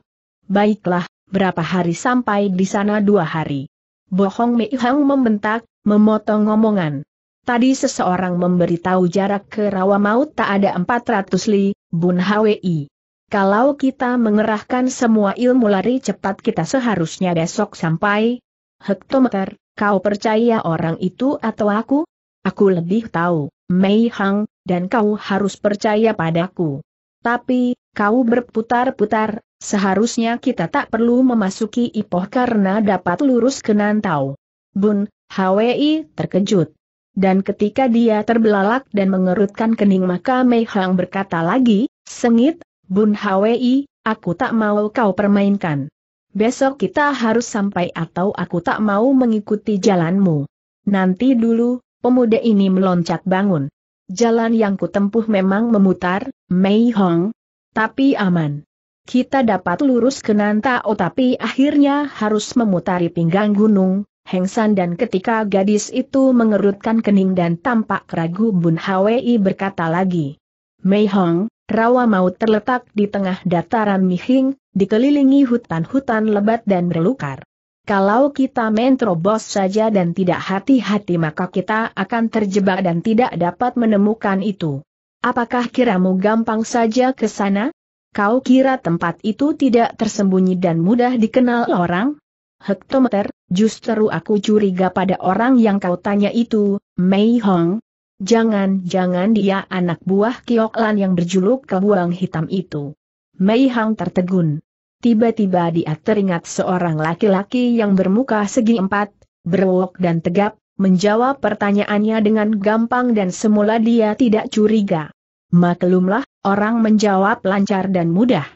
Baiklah, berapa hari sampai di sana dua hari. Bohong Mei Hang membentak, memotong omongan. Tadi seseorang memberitahu jarak ke rawa maut tak ada 400 li, Bun Hwi. Kalau kita mengerahkan semua ilmu lari cepat kita seharusnya besok sampai hektometer, kau percaya orang itu atau aku? Aku lebih tahu, Mei Hang, dan kau harus percaya padaku. Tapi, kau berputar-putar, Seharusnya kita tak perlu memasuki Ipoh karena dapat lurus ke Nantau. Bun, Hwi terkejut. Dan ketika dia terbelalak dan mengerutkan kening maka Mei Hang berkata lagi, Sengit, Bun Hwi, aku tak mau kau permainkan. Besok kita harus sampai atau aku tak mau mengikuti jalanmu. Nanti dulu, pemuda ini meloncat bangun. Jalan yang kutempuh memang memutar, Mei Hong. Tapi aman kita dapat lurus ke Nantao oh, tapi akhirnya harus memutari pinggang gunung, Hengsan dan ketika gadis itu mengerutkan kening dan tampak ragu Bun Hwi berkata lagi. Mei Hong, rawa maut terletak di tengah dataran Mihing, dikelilingi hutan-hutan lebat dan berlukar. Kalau kita menterobos saja dan tidak hati-hati maka kita akan terjebak dan tidak dapat menemukan itu. Apakah kiramu gampang saja ke sana? kau kira tempat itu tidak tersembunyi dan mudah dikenal orang? Hektometer, justru aku curiga pada orang yang kau tanya itu, Mei Hong. Jangan-jangan dia anak buah Kioklan yang berjuluk kebuang hitam itu. Mei Hong tertegun. Tiba-tiba dia teringat seorang laki-laki yang bermuka segi empat, berwok dan tegap, menjawab pertanyaannya dengan gampang dan semula dia tidak curiga. Maklumlah, orang menjawab lancar dan mudah.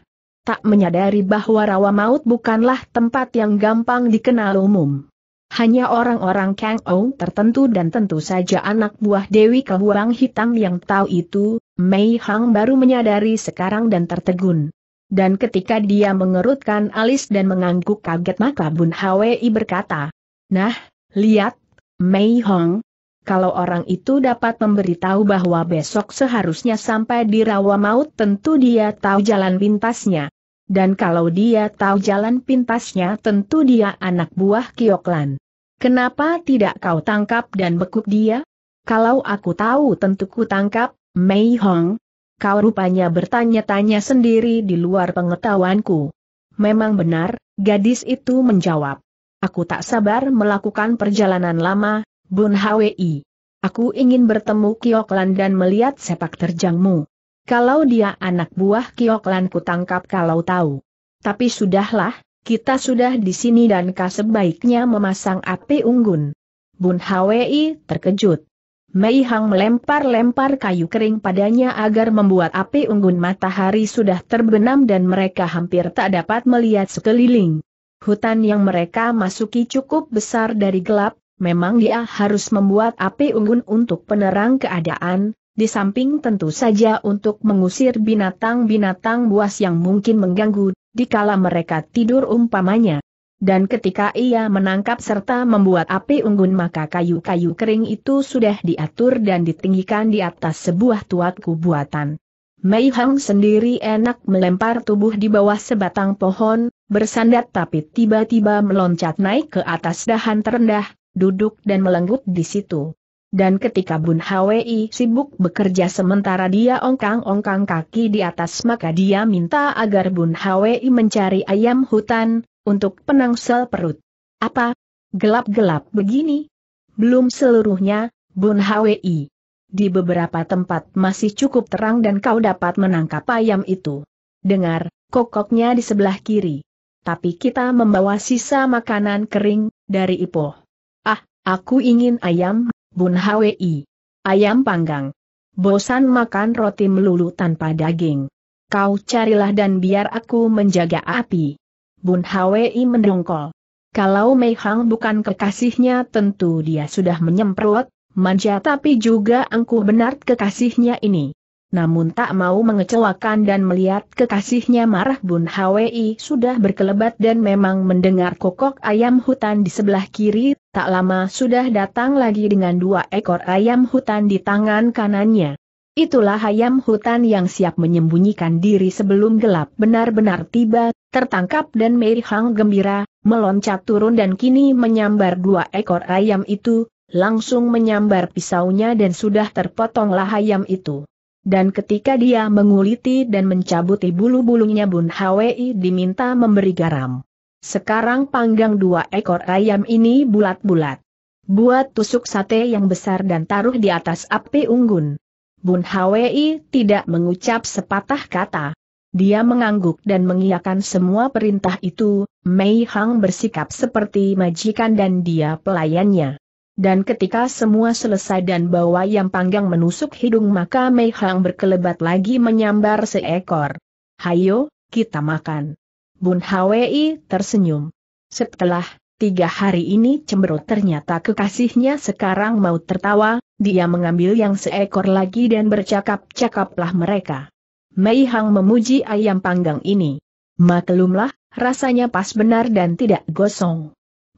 Tak menyadari bahwa rawa maut bukanlah tempat yang gampang dikenal umum. Hanya orang-orang Kang tertentu dan tentu saja anak buah Dewi Kehuang Hitam yang tahu itu, Mei Hang baru menyadari sekarang dan tertegun. Dan ketika dia mengerutkan alis dan mengangguk kaget maka Bun Hwi berkata, Nah, lihat, Mei Hong, kalau orang itu dapat memberitahu bahwa besok seharusnya sampai di rawa maut tentu dia tahu jalan pintasnya. Dan kalau dia tahu jalan pintasnya tentu dia anak buah Kioklan. Kenapa tidak kau tangkap dan bekuk dia? Kalau aku tahu tentu ku tangkap, Mei Hong. Kau rupanya bertanya-tanya sendiri di luar pengetahuanku. Memang benar, gadis itu menjawab. Aku tak sabar melakukan perjalanan lama, Bun Hwi. Aku ingin bertemu Kioklan dan melihat sepak terjangmu. Kalau dia anak buah Kioklan ku tangkap kalau tahu. Tapi sudahlah, kita sudah di sini dan kah sebaiknya memasang api unggun. Bun Hwi terkejut. Mei Hang melempar-lempar kayu kering padanya agar membuat api unggun matahari sudah terbenam dan mereka hampir tak dapat melihat sekeliling. Hutan yang mereka masuki cukup besar dari gelap, memang dia harus membuat api unggun untuk penerang keadaan, di samping tentu saja untuk mengusir binatang-binatang buas yang mungkin mengganggu, dikala mereka tidur umpamanya. Dan ketika ia menangkap serta membuat api unggun maka kayu-kayu kering itu sudah diatur dan ditinggikan di atas sebuah tuatku kubuatan. Mei Hang sendiri enak melempar tubuh di bawah sebatang pohon, bersandar, tapi tiba-tiba meloncat naik ke atas dahan terendah, duduk dan melenggut di situ. Dan ketika Bun Hwi sibuk bekerja sementara dia ongkang-ongkang kaki di atas maka dia minta agar Bun Hwi mencari ayam hutan, untuk penangsel perut. Apa? Gelap-gelap begini? Belum seluruhnya, Bun Hwi. Di beberapa tempat masih cukup terang dan kau dapat menangkap ayam itu. Dengar, kokoknya di sebelah kiri. Tapi kita membawa sisa makanan kering, dari Ipoh. Aku ingin ayam, Bun Hwi. Ayam panggang. Bosan makan roti melulu tanpa daging. Kau carilah dan biar aku menjaga api. Bun Hwi mendongkol. Kalau Mei Hang bukan kekasihnya tentu dia sudah menyemprot, manja tapi juga angkuh benar kekasihnya ini namun tak mau mengecewakan dan melihat kekasihnya marah Bun Hwi sudah berkelebat dan memang mendengar kokok ayam hutan di sebelah kiri, tak lama sudah datang lagi dengan dua ekor ayam hutan di tangan kanannya. Itulah ayam hutan yang siap menyembunyikan diri sebelum gelap benar-benar tiba, tertangkap dan Mei Hang gembira, meloncat turun dan kini menyambar dua ekor ayam itu, langsung menyambar pisaunya dan sudah terpotonglah ayam itu. Dan ketika dia menguliti dan mencabuti bulu-bulunya Bun Hwi diminta memberi garam. Sekarang panggang dua ekor ayam ini bulat-bulat. Buat tusuk sate yang besar dan taruh di atas api unggun. Bun Hwi tidak mengucap sepatah kata. Dia mengangguk dan mengiyakan semua perintah itu, Mei Hang bersikap seperti majikan dan dia pelayannya. Dan ketika semua selesai dan bawa yang panggang menusuk hidung maka Mei Hang berkelebat lagi menyambar seekor. Hayo, kita makan. Bun Hwi tersenyum. Setelah tiga hari ini cemberut ternyata kekasihnya sekarang mau tertawa, dia mengambil yang seekor lagi dan bercakap-cakaplah mereka. Mei Hang memuji ayam panggang ini. Maklumlah, rasanya pas benar dan tidak gosong.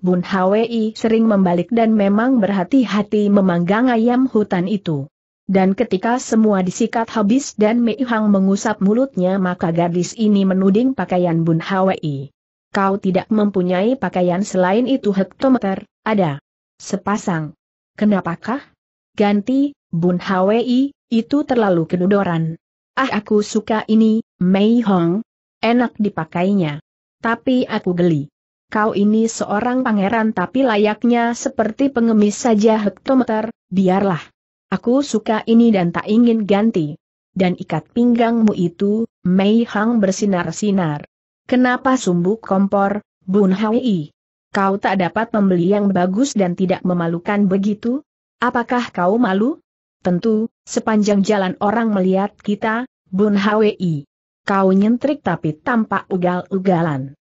Bun Hwi sering membalik dan memang berhati-hati memanggang ayam hutan itu. Dan ketika semua disikat habis dan Mei Hang mengusap mulutnya maka gadis ini menuding pakaian Bun Hwi. Kau tidak mempunyai pakaian selain itu hektometer, ada. Sepasang. Kenapakah? Ganti, Bun Hwi, itu terlalu kedudoran. Ah aku suka ini, Mei Hong. Enak dipakainya. Tapi aku geli kau ini seorang pangeran tapi layaknya seperti pengemis saja hektometer, biarlah. Aku suka ini dan tak ingin ganti. Dan ikat pinggangmu itu, Mei Hang bersinar-sinar. Kenapa sumbu kompor, Bun Hwi? Kau tak dapat membeli yang bagus dan tidak memalukan begitu? Apakah kau malu? Tentu, sepanjang jalan orang melihat kita, Bun Hwi. Kau nyentrik tapi tampak ugal-ugalan.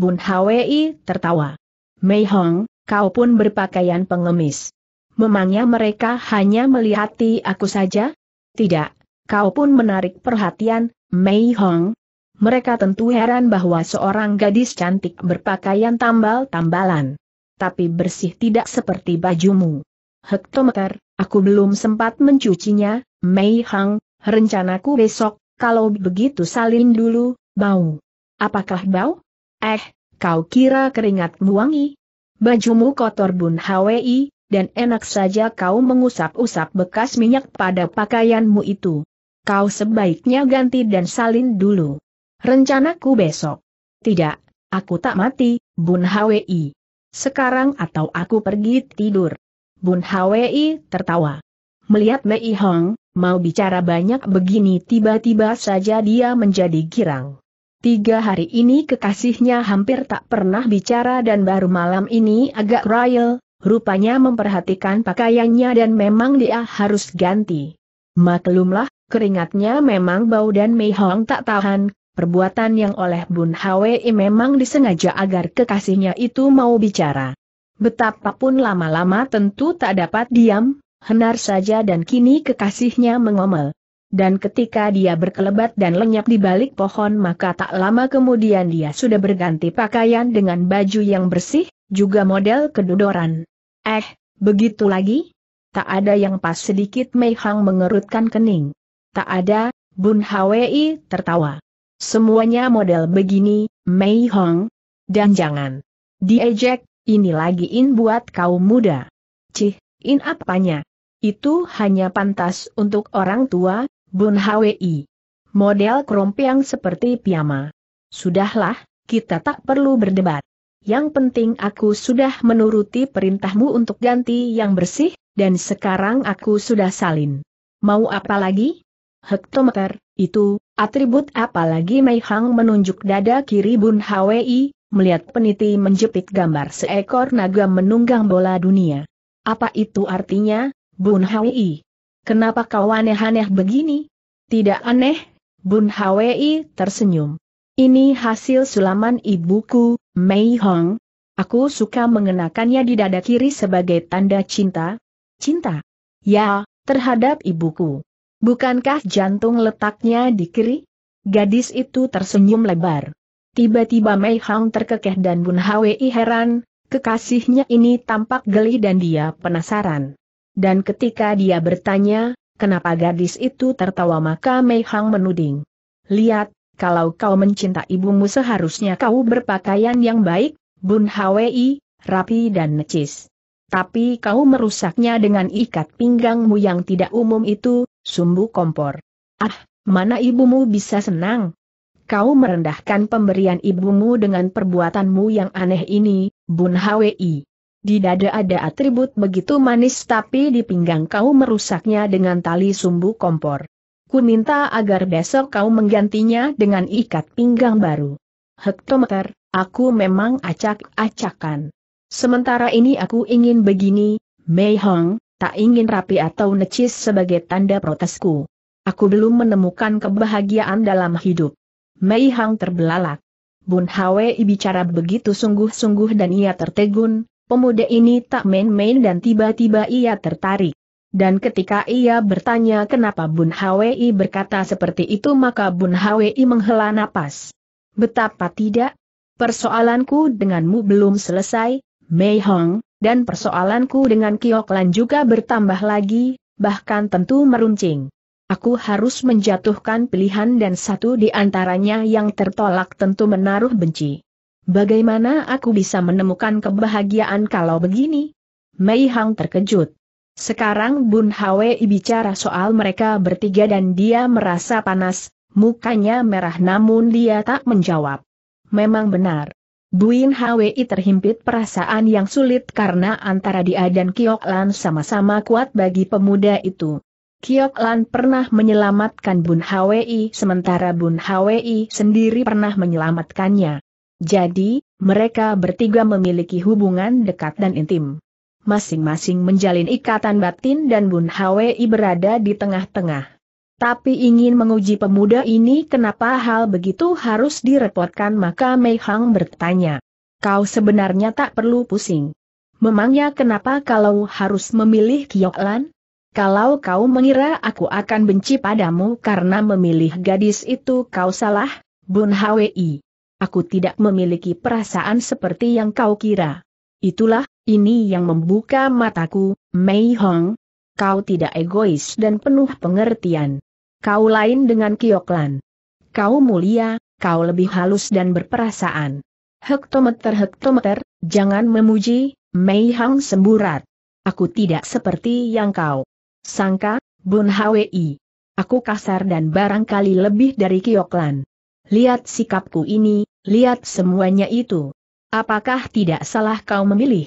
Bun Hwi tertawa. Mei Hong, kau pun berpakaian pengemis. Memangnya mereka hanya melihati aku saja? Tidak, kau pun menarik perhatian, Mei Hong. Mereka tentu heran bahwa seorang gadis cantik berpakaian tambal-tambalan. Tapi bersih tidak seperti bajumu. Hektometer, aku belum sempat mencucinya, Mei Hong. rencanaku besok, kalau begitu salin dulu, bau. Apakah bau? Eh, kau kira keringatmu wangi? Bajumu kotor bun Hwi, dan enak saja kau mengusap-usap bekas minyak pada pakaianmu itu. Kau sebaiknya ganti dan salin dulu. Rencanaku besok. Tidak, aku tak mati, Bun Hwi. Sekarang atau aku pergi tidur. Bun Hwi tertawa. Melihat Mei Hong, mau bicara banyak begini tiba-tiba saja dia menjadi girang. Tiga hari ini kekasihnya hampir tak pernah bicara dan baru malam ini agak royal, rupanya memperhatikan pakaiannya dan memang dia harus ganti. Maklumlah, keringatnya memang bau dan Mei Hong tak tahan, perbuatan yang oleh Bun Hwi memang disengaja agar kekasihnya itu mau bicara. Betapapun lama-lama tentu tak dapat diam, henar saja dan kini kekasihnya mengomel dan ketika dia berkelebat dan lenyap di balik pohon maka tak lama kemudian dia sudah berganti pakaian dengan baju yang bersih, juga model kedudoran. Eh, begitu lagi? Tak ada yang pas sedikit Mei Hang mengerutkan kening. Tak ada, Bun Hwi tertawa. Semuanya model begini, Mei Hong. Dan jangan diejek, ini lagi in buat kaum muda. Cih, in apanya? Itu hanya pantas untuk orang tua, Bun Hwi. Model kerompiang seperti piyama. Sudahlah, kita tak perlu berdebat. Yang penting aku sudah menuruti perintahmu untuk ganti yang bersih, dan sekarang aku sudah salin. Mau apa lagi? Hektometer, itu, atribut apa lagi Mei Hang menunjuk dada kiri Bun Hwi, melihat peniti menjepit gambar seekor naga menunggang bola dunia. Apa itu artinya, Bun Hwi? Kenapa kau aneh-aneh begini? Tidak aneh, Bun Hwi tersenyum. Ini hasil sulaman ibuku, Mei Hong. Aku suka mengenakannya di dada kiri sebagai tanda cinta. Cinta? Ya, terhadap ibuku. Bukankah jantung letaknya di kiri? Gadis itu tersenyum lebar. Tiba-tiba Mei Hong terkekeh dan Bun Hwi heran, kekasihnya ini tampak geli dan dia penasaran. Dan ketika dia bertanya, kenapa gadis itu tertawa maka Mei Hang menuding. Lihat, kalau kau mencinta ibumu seharusnya kau berpakaian yang baik, Bun Hwi, rapi dan necis. Tapi kau merusaknya dengan ikat pinggangmu yang tidak umum itu, sumbu kompor. Ah, mana ibumu bisa senang? Kau merendahkan pemberian ibumu dengan perbuatanmu yang aneh ini, Bun Hwi. Di dada ada atribut begitu manis tapi di pinggang kau merusaknya dengan tali sumbu kompor. Ku minta agar besok kau menggantinya dengan ikat pinggang baru. Hektometer, aku memang acak-acakan. Sementara ini aku ingin begini, Mei Hong, tak ingin rapi atau necis sebagai tanda protesku. Aku belum menemukan kebahagiaan dalam hidup. Mei Hong terbelalak. Bun Hwei bicara begitu sungguh-sungguh dan ia tertegun, Pemuda ini tak main-main dan tiba-tiba ia tertarik. Dan ketika ia bertanya kenapa Bun Hwi berkata seperti itu maka Bun Hwi menghela napas. Betapa tidak? Persoalanku denganmu belum selesai, Mei Hong, dan persoalanku dengan Kiok juga bertambah lagi, bahkan tentu meruncing. Aku harus menjatuhkan pilihan dan satu di antaranya yang tertolak tentu menaruh benci. Bagaimana aku bisa menemukan kebahagiaan kalau begini? Mei Hang terkejut. Sekarang Bun Hwei bicara soal mereka bertiga dan dia merasa panas, mukanya merah namun dia tak menjawab. Memang benar. Buin Hwi terhimpit perasaan yang sulit karena antara dia dan Kiok Lan sama-sama kuat bagi pemuda itu. Kiok Lan pernah menyelamatkan Bun Hwi sementara Bun Hwi sendiri pernah menyelamatkannya. Jadi, mereka bertiga memiliki hubungan dekat dan intim. Masing-masing menjalin ikatan batin dan Bun Hwi berada di tengah-tengah. Tapi ingin menguji pemuda ini kenapa hal begitu harus direpotkan maka Mei Hang bertanya. Kau sebenarnya tak perlu pusing. Memangnya kenapa kalau harus memilih Lan? Kalau kau mengira aku akan benci padamu karena memilih gadis itu kau salah, Bun Hwi aku tidak memiliki perasaan seperti yang kau kira. Itulah, ini yang membuka mataku, Mei Hong. Kau tidak egois dan penuh pengertian. Kau lain dengan Kioklan. Kau mulia, kau lebih halus dan berperasaan. Hektometer-hektometer, jangan memuji, Mei Hong semburat. Aku tidak seperti yang kau sangka, Bun Hwi. Aku kasar dan barangkali lebih dari Kioklan lihat sikapku ini, lihat semuanya itu. Apakah tidak salah kau memilih?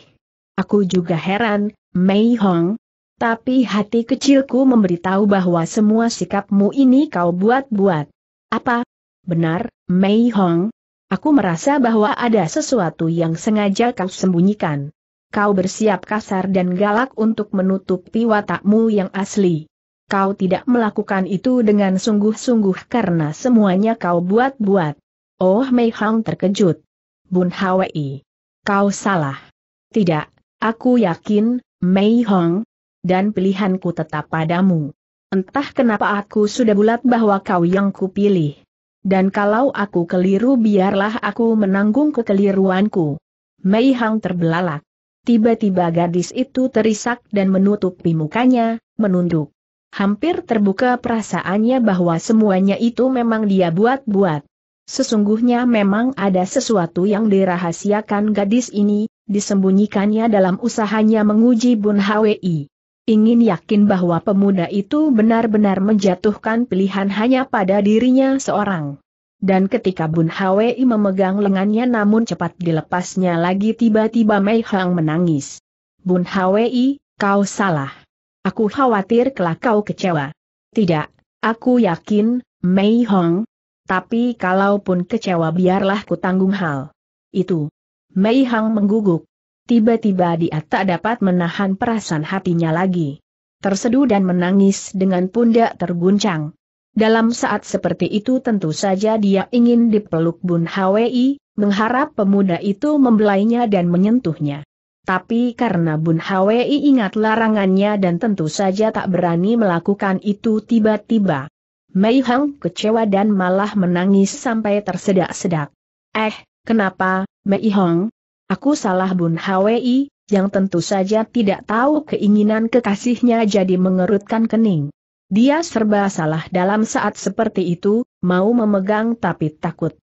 Aku juga heran, Mei Hong. Tapi hati kecilku memberitahu bahwa semua sikapmu ini kau buat-buat. Apa? Benar, Mei Hong. Aku merasa bahwa ada sesuatu yang sengaja kau sembunyikan. Kau bersiap kasar dan galak untuk menutupi watakmu yang asli kau tidak melakukan itu dengan sungguh-sungguh karena semuanya kau buat-buat. Oh Mei Hang terkejut. Bun Hwi. Kau salah. Tidak, aku yakin, Mei Hong. Dan pilihanku tetap padamu. Entah kenapa aku sudah bulat bahwa kau yang kupilih. Dan kalau aku keliru biarlah aku menanggung kekeliruanku. Mei Hang terbelalak. Tiba-tiba gadis itu terisak dan menutupi mukanya, menunduk hampir terbuka perasaannya bahwa semuanya itu memang dia buat-buat. Sesungguhnya memang ada sesuatu yang dirahasiakan gadis ini, disembunyikannya dalam usahanya menguji Bun Hwi. Ingin yakin bahwa pemuda itu benar-benar menjatuhkan pilihan hanya pada dirinya seorang. Dan ketika Bun Hwi memegang lengannya namun cepat dilepasnya lagi tiba-tiba Mei Hang menangis. Bun Hwi, kau salah. Aku khawatir kelak kau kecewa. Tidak, aku yakin, Mei Hong. Tapi kalaupun kecewa biarlah ku tanggung hal. Itu. Mei Hong mengguguk. Tiba-tiba dia tak dapat menahan perasaan hatinya lagi. Terseduh dan menangis dengan pundak terguncang. Dalam saat seperti itu tentu saja dia ingin dipeluk Bun Hwi, mengharap pemuda itu membelainya dan menyentuhnya. Tapi karena Bun Hwi ingat larangannya dan tentu saja tak berani melakukan itu tiba-tiba. Mei Hang kecewa dan malah menangis sampai tersedak-sedak. Eh, kenapa, Mei Hong? Aku salah Bun Hwi, yang tentu saja tidak tahu keinginan kekasihnya jadi mengerutkan kening. Dia serba salah dalam saat seperti itu, mau memegang tapi takut.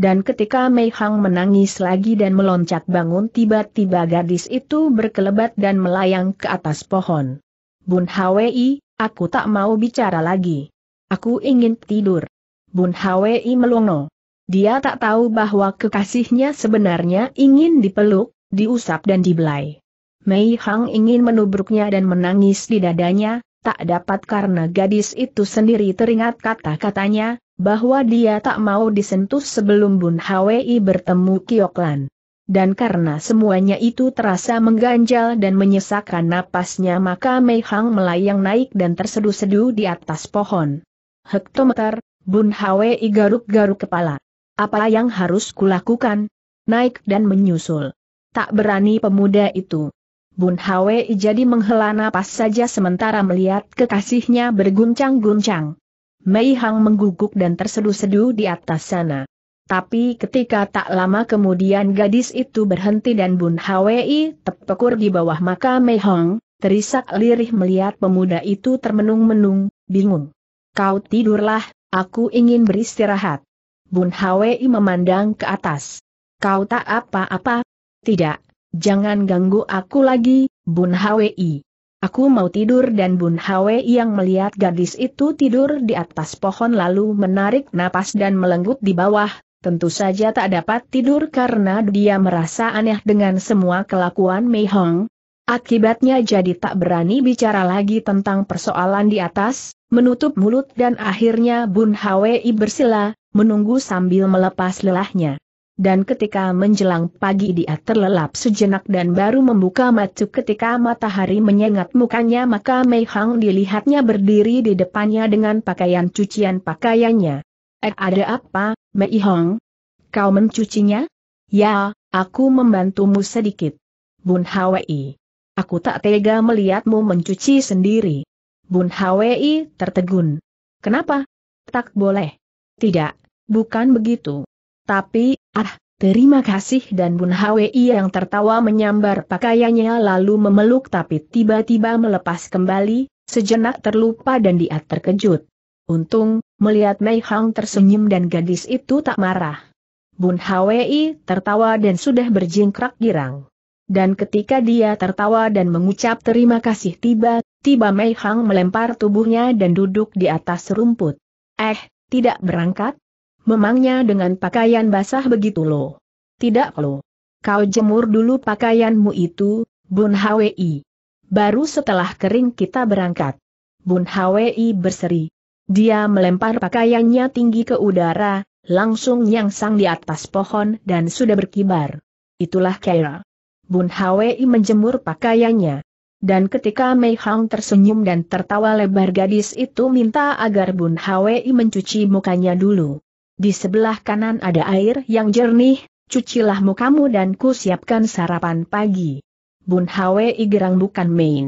Dan ketika Mei Hang menangis lagi dan meloncat bangun tiba-tiba gadis itu berkelebat dan melayang ke atas pohon. Bun Hwi, aku tak mau bicara lagi. Aku ingin tidur. Bun Hwi melongo. Dia tak tahu bahwa kekasihnya sebenarnya ingin dipeluk, diusap dan dibelai. Mei Hang ingin menubruknya dan menangis di dadanya, tak dapat karena gadis itu sendiri teringat kata-katanya, bahwa dia tak mau disentuh sebelum Bun Hwi bertemu Kioklan. Dan karena semuanya itu terasa mengganjal dan menyesakkan napasnya maka Mei Hang melayang naik dan terseduh-seduh di atas pohon. Hektometer, Bun Hwi garuk-garuk kepala. Apa yang harus kulakukan? Naik dan menyusul. Tak berani pemuda itu. Bun Hwi jadi menghela napas saja sementara melihat kekasihnya berguncang-guncang. Mei Hang mengguguk dan terseduh-seduh di atas sana. Tapi ketika tak lama kemudian gadis itu berhenti dan Bun Hwi tepekur di bawah maka Mei Hong, terisak lirih melihat pemuda itu termenung-menung, bingung. Kau tidurlah, aku ingin beristirahat. Bun Hwi memandang ke atas. Kau tak apa-apa? Tidak, jangan ganggu aku lagi, Bun Hwi. Aku mau tidur dan Bun Hwe yang melihat gadis itu tidur di atas pohon lalu menarik napas dan melenggut di bawah, tentu saja tak dapat tidur karena dia merasa aneh dengan semua kelakuan Mei Hong. Akibatnya jadi tak berani bicara lagi tentang persoalan di atas, menutup mulut dan akhirnya Bun Hwe bersila, menunggu sambil melepas lelahnya dan ketika menjelang pagi dia terlelap sejenak dan baru membuka mata ketika matahari menyengat mukanya maka Mei Hang dilihatnya berdiri di depannya dengan pakaian cucian pakaiannya. Eh ada apa, Mei Hang? Kau mencucinya? Ya, aku membantumu sedikit. Bun Hwi. Aku tak tega melihatmu mencuci sendiri. Bun Hwi tertegun. Kenapa? Tak boleh. Tidak, bukan begitu. Tapi, ah, terima kasih dan Bun Hwi iya yang tertawa menyambar pakaiannya lalu memeluk tapi tiba-tiba melepas kembali, sejenak terlupa dan dia terkejut. Untung, melihat Mei Hang tersenyum dan gadis itu tak marah. Bun Hwi tertawa dan sudah berjingkrak girang. Dan ketika dia tertawa dan mengucap terima kasih tiba-tiba Mei Hang melempar tubuhnya dan duduk di atas rumput. Eh, tidak berangkat? Memangnya dengan pakaian basah begitu lo? Tidak lo. Kau jemur dulu pakaianmu itu, Bun Hwi. Baru setelah kering kita berangkat. Bun Hwi berseri. Dia melempar pakaiannya tinggi ke udara, langsung nyangsang di atas pohon dan sudah berkibar. Itulah Kaira. Bun Hwi menjemur pakaiannya. Dan ketika Mei Hang tersenyum dan tertawa lebar gadis itu minta agar Bun Hwi mencuci mukanya dulu. Di sebelah kanan ada air yang jernih, cucilah mukamu dan ku siapkan sarapan pagi. Bun Hwee gerang bukan main.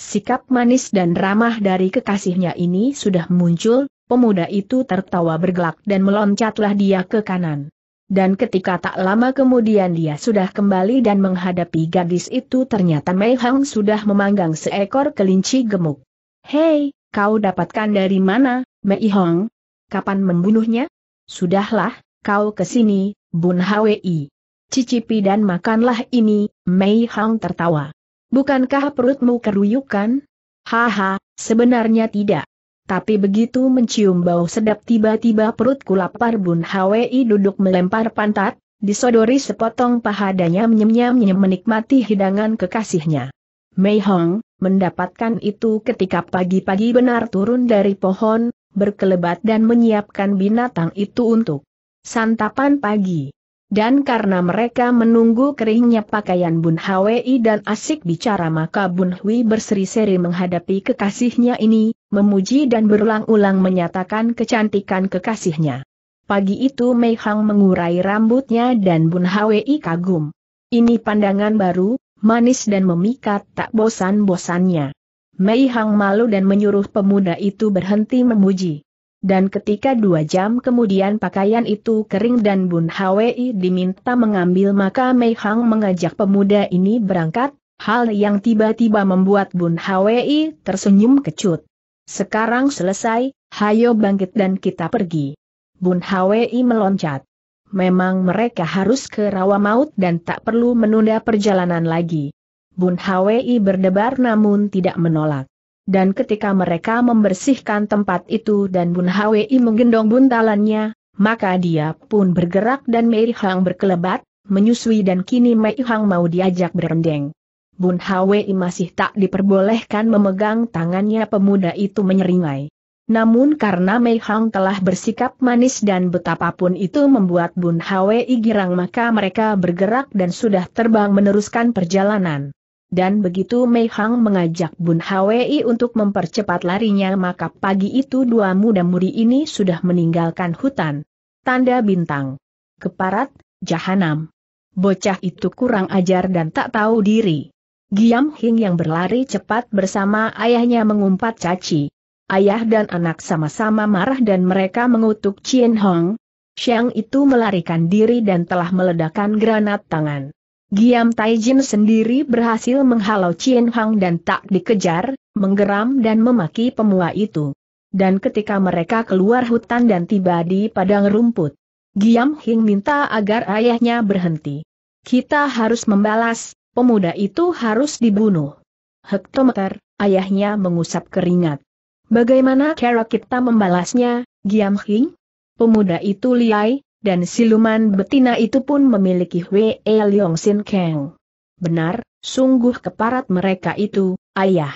Sikap manis dan ramah dari kekasihnya ini sudah muncul, pemuda itu tertawa bergelak dan meloncatlah dia ke kanan. Dan ketika tak lama kemudian dia sudah kembali dan menghadapi gadis itu ternyata Mei Hang sudah memanggang seekor kelinci gemuk. Hei, kau dapatkan dari mana, Mei Hong? Kapan membunuhnya? Sudahlah, kau kesini, Bun Hwi. Cicipi dan makanlah ini, Mei Hang tertawa. Bukankah perutmu keruyukan? Haha, sebenarnya tidak. Tapi begitu mencium bau sedap tiba-tiba perutku lapar Bun Hwi duduk melempar pantat, disodori sepotong pahadanya nyem nyem menikmati hidangan kekasihnya. Mei Hong, mendapatkan itu ketika pagi-pagi benar turun dari pohon, berkelebat dan menyiapkan binatang itu untuk santapan pagi. Dan karena mereka menunggu keringnya pakaian Bun Hwi dan asik bicara maka Bun Hwi berseri-seri menghadapi kekasihnya ini, memuji dan berulang-ulang menyatakan kecantikan kekasihnya. Pagi itu Mei Hang mengurai rambutnya dan Bun Hwi kagum. Ini pandangan baru, manis dan memikat tak bosan-bosannya. Mei Hang malu dan menyuruh pemuda itu berhenti memuji. Dan ketika dua jam kemudian pakaian itu kering dan Bun Hwi diminta mengambil maka Mei Hang mengajak pemuda ini berangkat, hal yang tiba-tiba membuat Bun Hwi tersenyum kecut. Sekarang selesai, hayo bangkit dan kita pergi. Bun Hwi meloncat memang mereka harus ke rawa maut dan tak perlu menunda perjalanan lagi. Bun Hwi berdebar namun tidak menolak. Dan ketika mereka membersihkan tempat itu dan Bun Hwi menggendong buntalannya, maka dia pun bergerak dan Mei Hang berkelebat, menyusui dan kini Mei Hang mau diajak berendeng. Bun Hwi masih tak diperbolehkan memegang tangannya pemuda itu menyeringai. Namun karena Mei Hang telah bersikap manis dan betapapun itu membuat Bun Hwei girang maka mereka bergerak dan sudah terbang meneruskan perjalanan. Dan begitu Mei Hang mengajak Bun Hwei untuk mempercepat larinya maka pagi itu dua muda-mudi ini sudah meninggalkan hutan. Tanda bintang. Keparat, jahanam. Bocah itu kurang ajar dan tak tahu diri. Giam Hing yang berlari cepat bersama ayahnya mengumpat caci. Ayah dan anak sama-sama marah dan mereka mengutuk Chien Hong. Xiang itu melarikan diri dan telah meledakkan granat tangan. Giam Taijin sendiri berhasil menghalau Chien Hong dan tak dikejar, menggeram dan memaki pemua itu. Dan ketika mereka keluar hutan dan tiba di padang rumput, Giam Hing minta agar ayahnya berhenti. Kita harus membalas, pemuda itu harus dibunuh. Hektometer, ayahnya mengusap keringat. Bagaimana cara kita membalasnya, Giam Hing? Pemuda itu liai, dan siluman betina itu pun memiliki Wei e Leong Sin Kang. Benar, sungguh keparat mereka itu, ayah.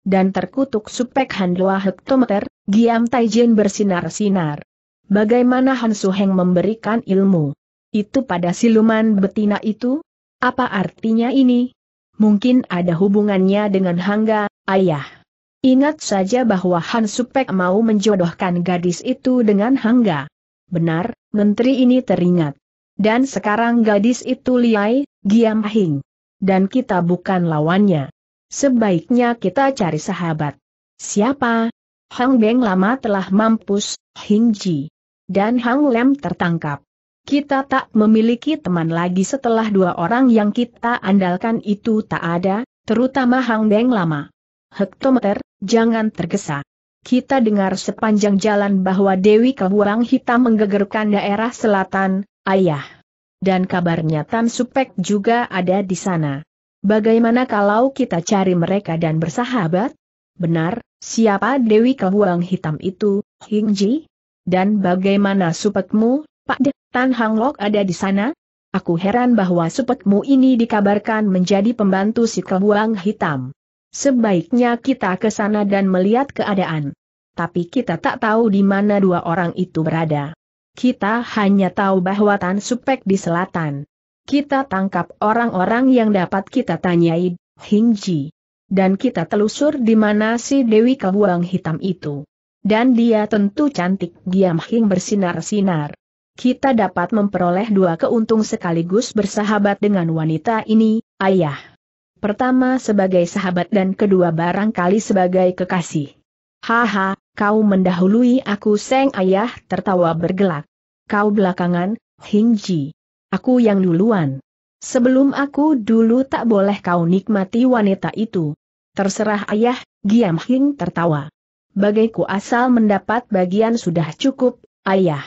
Dan terkutuk supek Han hektometer, Giam Taijin bersinar-sinar. Bagaimana Han Su Heng memberikan ilmu? Itu pada siluman betina itu? Apa artinya ini? Mungkin ada hubungannya dengan Hangga, ayah. Ingat saja bahwa Han Supek mau menjodohkan gadis itu dengan Hangga. Benar, menteri ini teringat. Dan sekarang gadis itu Liai, Giam Hing. Dan kita bukan lawannya. Sebaiknya kita cari sahabat. Siapa? Hang Beng lama telah mampus, Hing Ji. Dan Hang Lem tertangkap. Kita tak memiliki teman lagi setelah dua orang yang kita andalkan itu tak ada, terutama Hang Beng lama. Hektometer, Jangan tergesa. Kita dengar sepanjang jalan bahwa Dewi Kebuang Hitam menggegerkan daerah selatan, ayah. Dan kabarnya Tan Supek juga ada di sana. Bagaimana kalau kita cari mereka dan bersahabat? Benar, siapa Dewi Kebuang Hitam itu, Hing Ji? Dan bagaimana supekmu, Pak De, Tan Hang Lok ada di sana? Aku heran bahwa supekmu ini dikabarkan menjadi pembantu si Kebuang Hitam. Sebaiknya kita ke sana dan melihat keadaan. Tapi kita tak tahu di mana dua orang itu berada. Kita hanya tahu bahwa Tan Supek di selatan. Kita tangkap orang-orang yang dapat kita tanyai, Hingji. Dan kita telusur di mana si Dewi Kebuang Hitam itu. Dan dia tentu cantik, diam Hing bersinar-sinar. Kita dapat memperoleh dua keuntung sekaligus bersahabat dengan wanita ini, ayah. Pertama sebagai sahabat dan kedua barangkali sebagai kekasih. Haha, kau mendahului aku Seng Ayah tertawa bergelak. Kau belakangan, Hingji. Aku yang duluan. Sebelum aku dulu tak boleh kau nikmati wanita itu. Terserah ayah, Giam Hing tertawa. Bagaiku asal mendapat bagian sudah cukup, ayah.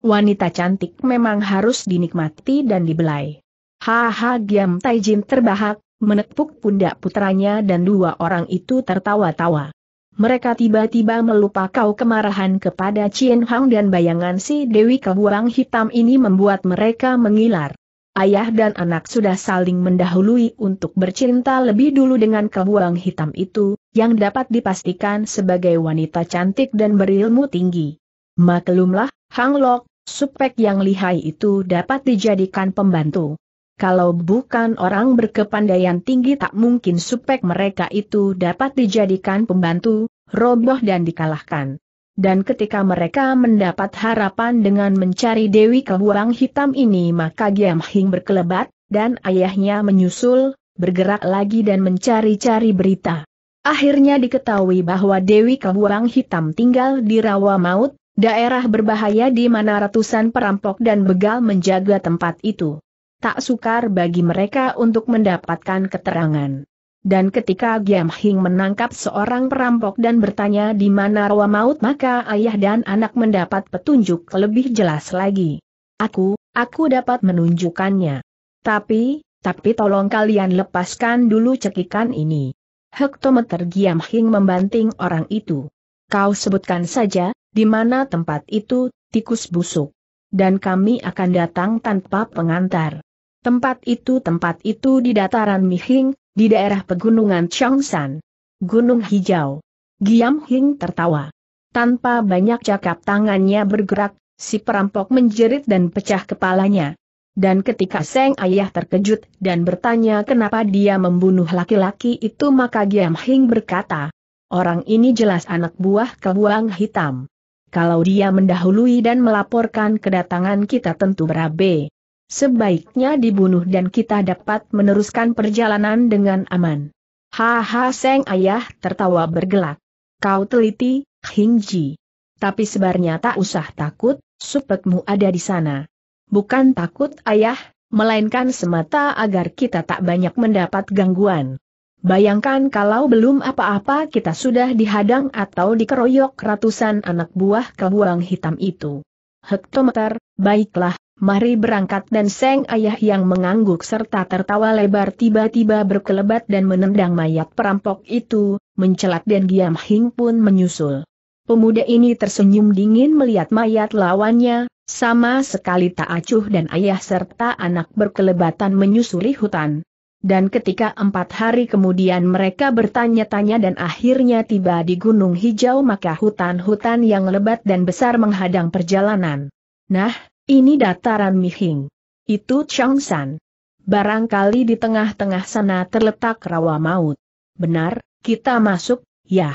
Wanita cantik memang harus dinikmati dan dibelai. Haha Giam Taijin terbahak, menepuk pundak putranya dan dua orang itu tertawa-tawa. Mereka tiba-tiba melupakan kemarahan kepada Cien Hang dan bayangan si Dewi Kebuang Hitam ini membuat mereka mengilar. Ayah dan anak sudah saling mendahului untuk bercinta lebih dulu dengan kebuang hitam itu, yang dapat dipastikan sebagai wanita cantik dan berilmu tinggi. Maklumlah, Hang Lok, supek yang lihai itu dapat dijadikan pembantu. Kalau bukan orang berkepandaian tinggi tak mungkin supek mereka itu dapat dijadikan pembantu, roboh dan dikalahkan. Dan ketika mereka mendapat harapan dengan mencari Dewi Kebuang Hitam ini maka Giam Hing berkelebat, dan ayahnya menyusul, bergerak lagi dan mencari-cari berita. Akhirnya diketahui bahwa Dewi Kebuang Hitam tinggal di Rawa Maut, daerah berbahaya di mana ratusan perampok dan begal menjaga tempat itu tak sukar bagi mereka untuk mendapatkan keterangan. Dan ketika Giam Hing menangkap seorang perampok dan bertanya di mana rawa maut maka ayah dan anak mendapat petunjuk lebih jelas lagi. Aku, aku dapat menunjukkannya. Tapi, tapi tolong kalian lepaskan dulu cekikan ini. Hektometer Giam Hing membanting orang itu. Kau sebutkan saja, di mana tempat itu, tikus busuk. Dan kami akan datang tanpa pengantar. Tempat itu tempat itu di dataran Mihing, di daerah pegunungan Chongsan. Gunung Hijau. Giam Hing tertawa. Tanpa banyak cakap tangannya bergerak, si perampok menjerit dan pecah kepalanya. Dan ketika Seng Ayah terkejut dan bertanya kenapa dia membunuh laki-laki itu maka Giam Hing berkata, orang ini jelas anak buah kebuang hitam. Kalau dia mendahului dan melaporkan kedatangan kita tentu berabe. Sebaiknya dibunuh dan kita dapat meneruskan perjalanan dengan aman. Haha Seng Ayah tertawa bergelak. Kau teliti, Hingji. Tapi sebarnya tak usah takut, supekmu ada di sana. Bukan takut ayah, melainkan semata agar kita tak banyak mendapat gangguan. Bayangkan kalau belum apa-apa kita sudah dihadang atau dikeroyok ratusan anak buah kebuang hitam itu. Hektometer, baiklah, mari berangkat dan Seng Ayah yang mengangguk serta tertawa lebar tiba-tiba berkelebat dan menendang mayat perampok itu, mencelat dan Giam Hing pun menyusul. Pemuda ini tersenyum dingin melihat mayat lawannya, sama sekali tak acuh dan ayah serta anak berkelebatan menyusuri hutan. Dan ketika empat hari kemudian mereka bertanya-tanya dan akhirnya tiba di Gunung Hijau maka hutan-hutan yang lebat dan besar menghadang perjalanan. Nah, ini dataran Mihing. Itu Changsan. Barangkali di tengah-tengah sana terletak rawa maut. Benar, kita masuk, ya.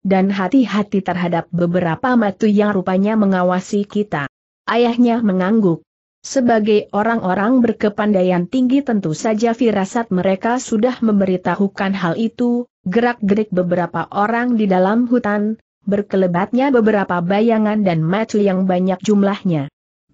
Dan hati-hati terhadap beberapa matu yang rupanya mengawasi kita. Ayahnya mengangguk. Sebagai orang-orang berkepandaian tinggi tentu saja firasat mereka sudah memberitahukan hal itu, gerak-gerik beberapa orang di dalam hutan, berkelebatnya beberapa bayangan dan matu yang banyak jumlahnya.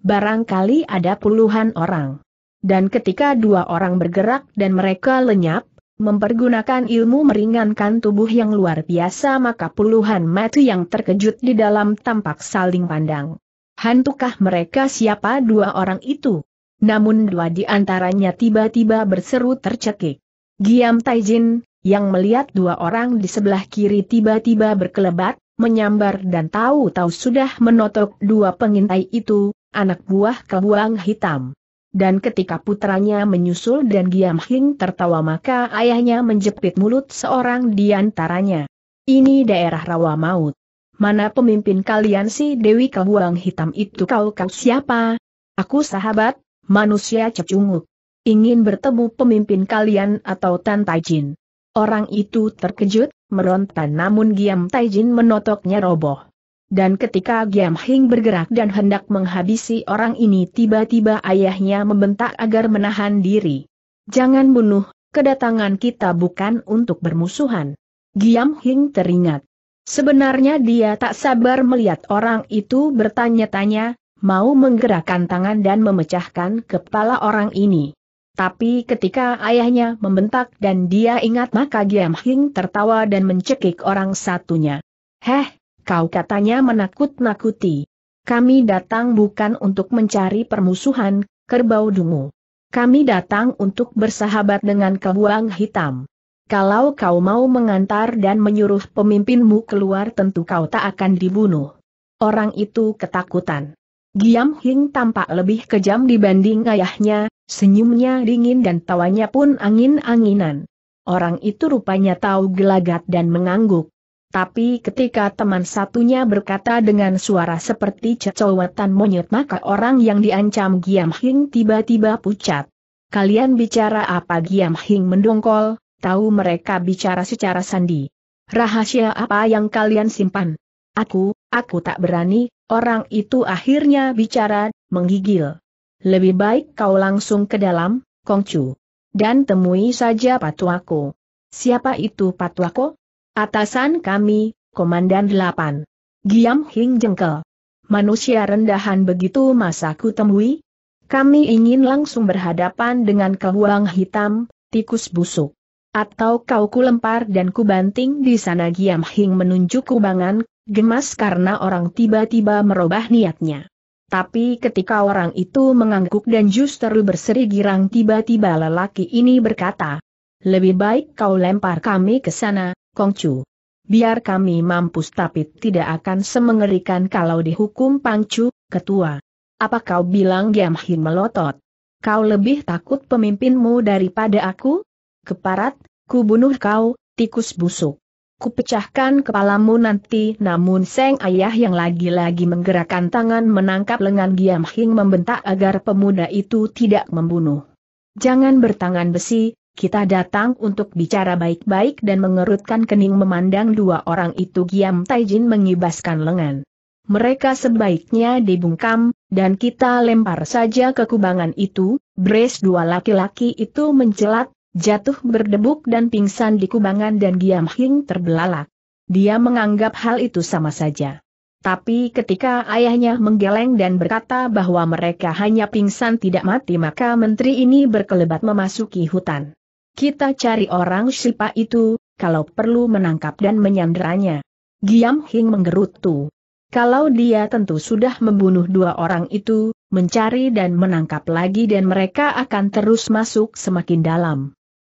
Barangkali ada puluhan orang. Dan ketika dua orang bergerak dan mereka lenyap, mempergunakan ilmu meringankan tubuh yang luar biasa maka puluhan mati yang terkejut di dalam tampak saling pandang. Hantukah mereka siapa dua orang itu? Namun dua di antaranya tiba-tiba berseru tercekik. Giam Taijin, yang melihat dua orang di sebelah kiri tiba-tiba berkelebat, menyambar dan tahu-tahu sudah menotok dua pengintai itu, anak buah kebuang hitam. Dan ketika putranya menyusul dan Giam Hing tertawa maka ayahnya menjepit mulut seorang di antaranya. Ini daerah rawa maut. Mana pemimpin kalian si Dewi Kebuang Hitam itu kau kau siapa? Aku sahabat, manusia cecunguk. Ingin bertemu pemimpin kalian atau Tan Taijin. Orang itu terkejut, meronta namun Giam Taijin menotoknya roboh. Dan ketika Giam Hing bergerak dan hendak menghabisi orang ini tiba-tiba ayahnya membentak agar menahan diri. Jangan bunuh, kedatangan kita bukan untuk bermusuhan. Giam Hing teringat. Sebenarnya dia tak sabar melihat orang itu bertanya-tanya, mau menggerakkan tangan dan memecahkan kepala orang ini. Tapi ketika ayahnya membentak dan dia ingat maka Giam Hing tertawa dan mencekik orang satunya. Heh, kau katanya menakut-nakuti. Kami datang bukan untuk mencari permusuhan, kerbau dungu. Kami datang untuk bersahabat dengan kebuang hitam. Kalau kau mau mengantar dan menyuruh pemimpinmu keluar tentu kau tak akan dibunuh. Orang itu ketakutan. Giam Hing tampak lebih kejam dibanding ayahnya, senyumnya dingin dan tawanya pun angin-anginan. Orang itu rupanya tahu gelagat dan mengangguk. Tapi ketika teman satunya berkata dengan suara seperti cecowatan monyet maka orang yang diancam Giam Hing tiba-tiba pucat. Kalian bicara apa Giam Hing mendongkol, tahu mereka bicara secara sandi. Rahasia apa yang kalian simpan? Aku, aku tak berani, orang itu akhirnya bicara, menggigil. Lebih baik kau langsung ke dalam, Kongcu. Dan temui saja patuaku. Siapa itu patuaku? Atasan kami, Komandan 8. Giam Hing jengkel. Manusia rendahan begitu masa ku temui? Kami ingin langsung berhadapan dengan kehuang hitam, tikus busuk. Atau kau kulempar dan kubanting di sana Giam Hing menunjuk kubangan, gemas karena orang tiba-tiba merubah niatnya. Tapi ketika orang itu mengangguk dan justru berseri girang tiba-tiba lelaki ini berkata, lebih baik kau lempar kami ke sana, Kongcu. Biar kami mampus tapi tidak akan semengerikan kalau dihukum Pangcu, ketua. Apa kau bilang Giam Hin melotot? Kau lebih takut pemimpinmu daripada aku? Keparat, ku bunuh kau, tikus busuk. Kupecahkan kepalamu nanti namun Seng Ayah yang lagi-lagi menggerakkan tangan menangkap lengan Giam Hing membentak agar pemuda itu tidak membunuh. Jangan bertangan besi, kita datang untuk bicara baik-baik dan mengerutkan kening memandang dua orang itu Giam Taijin mengibaskan lengan. Mereka sebaiknya dibungkam, dan kita lempar saja ke kubangan itu, Brace dua laki-laki itu mencelat, jatuh berdebuk dan pingsan di kubangan dan Giam Hing terbelalak. Dia menganggap hal itu sama saja. Tapi ketika ayahnya menggeleng dan berkata bahwa mereka hanya pingsan tidak mati maka menteri ini berkelebat memasuki hutan. Kita cari orang siapa itu, kalau perlu menangkap dan menyandranya. Giam Hing menggerutu. Kalau dia tentu sudah membunuh dua orang itu, mencari dan menangkap lagi dan mereka akan terus masuk semakin dalam.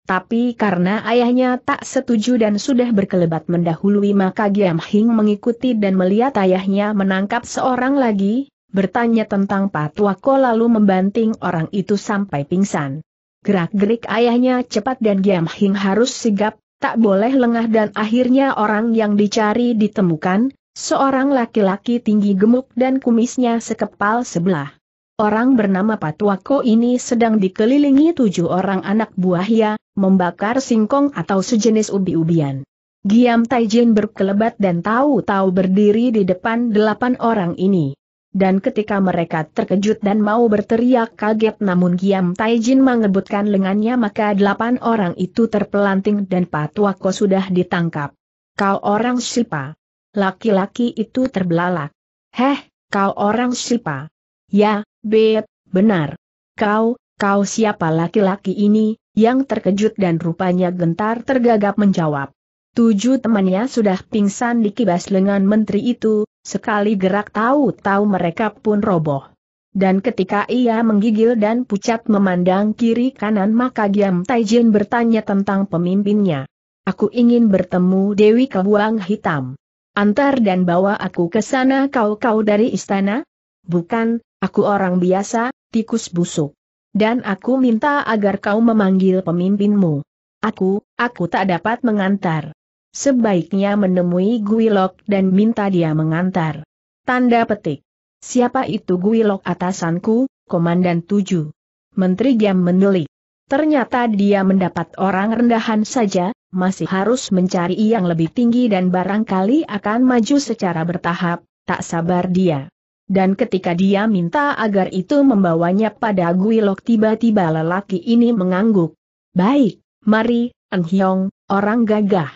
Tapi karena ayahnya tak setuju dan sudah berkelebat mendahului maka Giam Hing mengikuti dan melihat ayahnya menangkap seorang lagi, bertanya tentang Patuako lalu membanting orang itu sampai pingsan. Gerak-gerik ayahnya cepat dan Giam Hing harus sigap, tak boleh lengah dan akhirnya orang yang dicari ditemukan, seorang laki-laki tinggi gemuk dan kumisnya sekepal sebelah. Orang bernama Patuako ini sedang dikelilingi tujuh orang anak buahnya, membakar singkong atau sejenis ubi-ubian. Giam Taijin berkelebat dan tahu-tahu berdiri di depan delapan orang ini dan ketika mereka terkejut dan mau berteriak kaget namun Giam Taijin mengebutkan lengannya maka delapan orang itu terpelanting dan Patuako sudah ditangkap. Kau orang siapa? Laki-laki itu terbelalak. Heh, kau orang siapa? Ya, Beb, benar. Kau, kau siapa laki-laki ini, yang terkejut dan rupanya gentar tergagap menjawab. Tujuh temannya sudah pingsan di kibas lengan menteri itu, Sekali gerak tahu-tahu mereka pun roboh. Dan ketika ia menggigil dan pucat memandang kiri kanan maka Giam Taijin bertanya tentang pemimpinnya. Aku ingin bertemu Dewi Kebuang Hitam. Antar dan bawa aku ke sana kau-kau dari istana? Bukan, aku orang biasa, tikus busuk. Dan aku minta agar kau memanggil pemimpinmu. Aku, aku tak dapat mengantar sebaiknya menemui Guilok dan minta dia mengantar. Tanda petik. Siapa itu Guilok atasanku, Komandan 7? Menteri Giam mendelik. Ternyata dia mendapat orang rendahan saja, masih harus mencari yang lebih tinggi dan barangkali akan maju secara bertahap, tak sabar dia. Dan ketika dia minta agar itu membawanya pada Guilok tiba-tiba lelaki ini mengangguk. Baik, mari, Anhyong, orang gagah.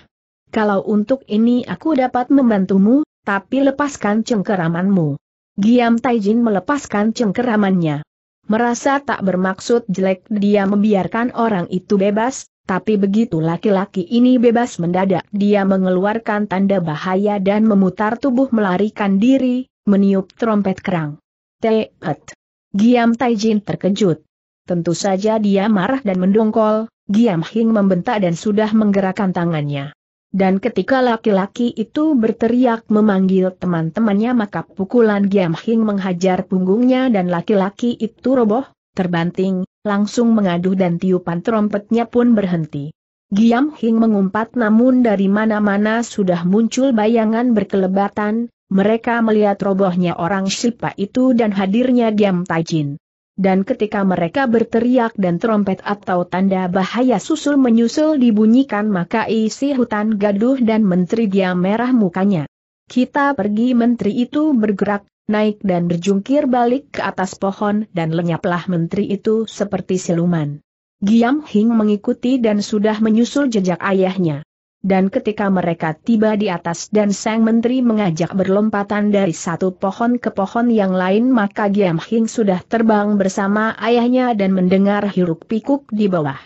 Kalau untuk ini aku dapat membantumu, tapi lepaskan cengkeramanmu. Giam Taijin melepaskan cengkeramannya. Merasa tak bermaksud jelek dia membiarkan orang itu bebas, tapi begitu laki-laki ini bebas mendadak dia mengeluarkan tanda bahaya dan memutar tubuh melarikan diri, meniup trompet kerang. Teet. Giam Taijin terkejut. Tentu saja dia marah dan mendongkol, Giam Hing membentak dan sudah menggerakkan tangannya. Dan ketika laki-laki itu berteriak memanggil teman-temannya maka pukulan Giam Hing menghajar punggungnya dan laki-laki itu roboh, terbanting, langsung mengaduh dan tiupan trompetnya pun berhenti. Giam Hing mengumpat namun dari mana-mana sudah muncul bayangan berkelebatan, mereka melihat robohnya orang Sipa itu dan hadirnya Giam Tajin dan ketika mereka berteriak dan trompet atau tanda bahaya susul menyusul dibunyikan maka isi hutan gaduh dan menteri dia merah mukanya. Kita pergi menteri itu bergerak, naik dan berjungkir balik ke atas pohon dan lenyaplah menteri itu seperti siluman. Giam Hing mengikuti dan sudah menyusul jejak ayahnya dan ketika mereka tiba di atas dan sang menteri mengajak berlompatan dari satu pohon ke pohon yang lain maka Giam Hing sudah terbang bersama ayahnya dan mendengar hiruk pikuk di bawah.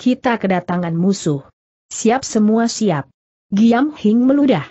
Kita kedatangan musuh. Siap semua siap. Giam Hing meludah.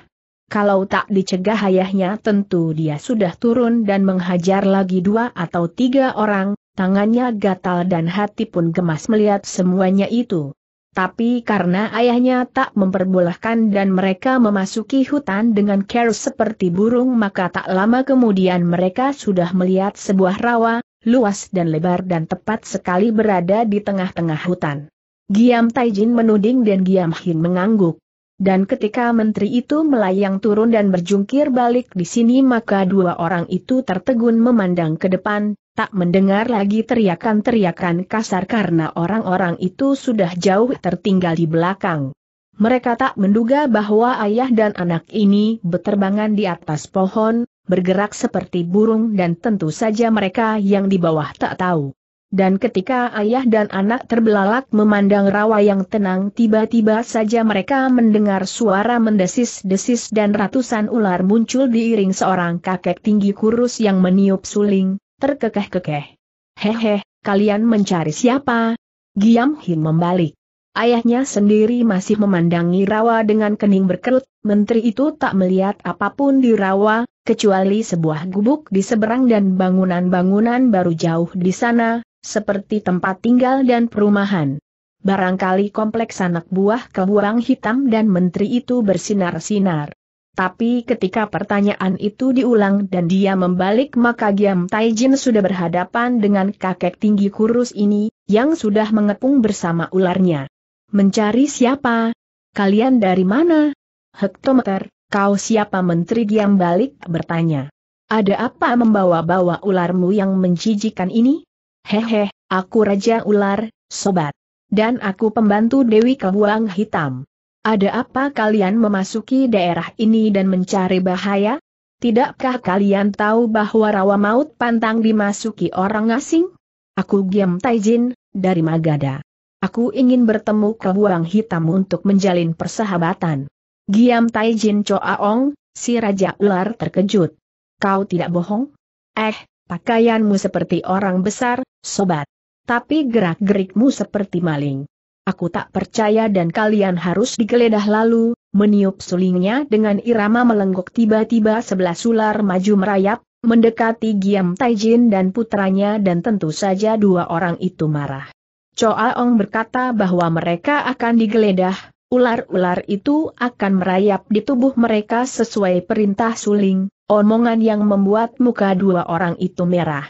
Kalau tak dicegah ayahnya tentu dia sudah turun dan menghajar lagi dua atau tiga orang, tangannya gatal dan hati pun gemas melihat semuanya itu tapi karena ayahnya tak memperbolehkan dan mereka memasuki hutan dengan care seperti burung maka tak lama kemudian mereka sudah melihat sebuah rawa, luas dan lebar dan tepat sekali berada di tengah-tengah hutan. Giam Taijin menuding dan Giam Hin mengangguk. Dan ketika menteri itu melayang turun dan berjungkir balik di sini maka dua orang itu tertegun memandang ke depan, tak mendengar lagi teriakan-teriakan kasar karena orang-orang itu sudah jauh tertinggal di belakang. Mereka tak menduga bahwa ayah dan anak ini beterbangan di atas pohon, bergerak seperti burung dan tentu saja mereka yang di bawah tak tahu. Dan ketika ayah dan anak terbelalak memandang rawa yang tenang tiba-tiba saja mereka mendengar suara mendesis-desis dan ratusan ular muncul diiring seorang kakek tinggi kurus yang meniup suling, terkekeh-kekeh. Hehe, kalian mencari siapa? Giam Hin membalik. Ayahnya sendiri masih memandangi rawa dengan kening berkerut, menteri itu tak melihat apapun di rawa, kecuali sebuah gubuk di seberang dan bangunan-bangunan baru jauh di sana, seperti tempat tinggal dan perumahan. Barangkali kompleks anak buah kebuang hitam dan menteri itu bersinar-sinar. Tapi ketika pertanyaan itu diulang dan dia membalik maka Giam Taijin sudah berhadapan dengan kakek tinggi kurus ini, yang sudah mengepung bersama ularnya. Mencari siapa? Kalian dari mana? Hektometer, kau siapa Menteri Giam balik bertanya. Ada apa membawa-bawa ularmu yang menjijikan ini? Hehe, aku Raja Ular, Sobat. Dan aku pembantu Dewi Kebuang Hitam. Ada apa kalian memasuki daerah ini dan mencari bahaya? Tidakkah kalian tahu bahwa rawa maut pantang dimasuki orang asing? Aku Giam Taijin, dari Magada. Aku ingin bertemu kebuang hitam untuk menjalin persahabatan. Giam Taijin Coaong, si Raja Ular terkejut. Kau tidak bohong? Eh, pakaianmu seperti orang besar, sobat. Tapi gerak-gerikmu seperti maling. Aku tak percaya dan kalian harus digeledah lalu, meniup sulingnya dengan irama melenggok tiba-tiba sebelah ular maju merayap, mendekati Giam Taijin dan putranya dan tentu saja dua orang itu marah. Choa Ong berkata bahwa mereka akan digeledah, ular-ular itu akan merayap di tubuh mereka sesuai perintah suling, omongan yang membuat muka dua orang itu merah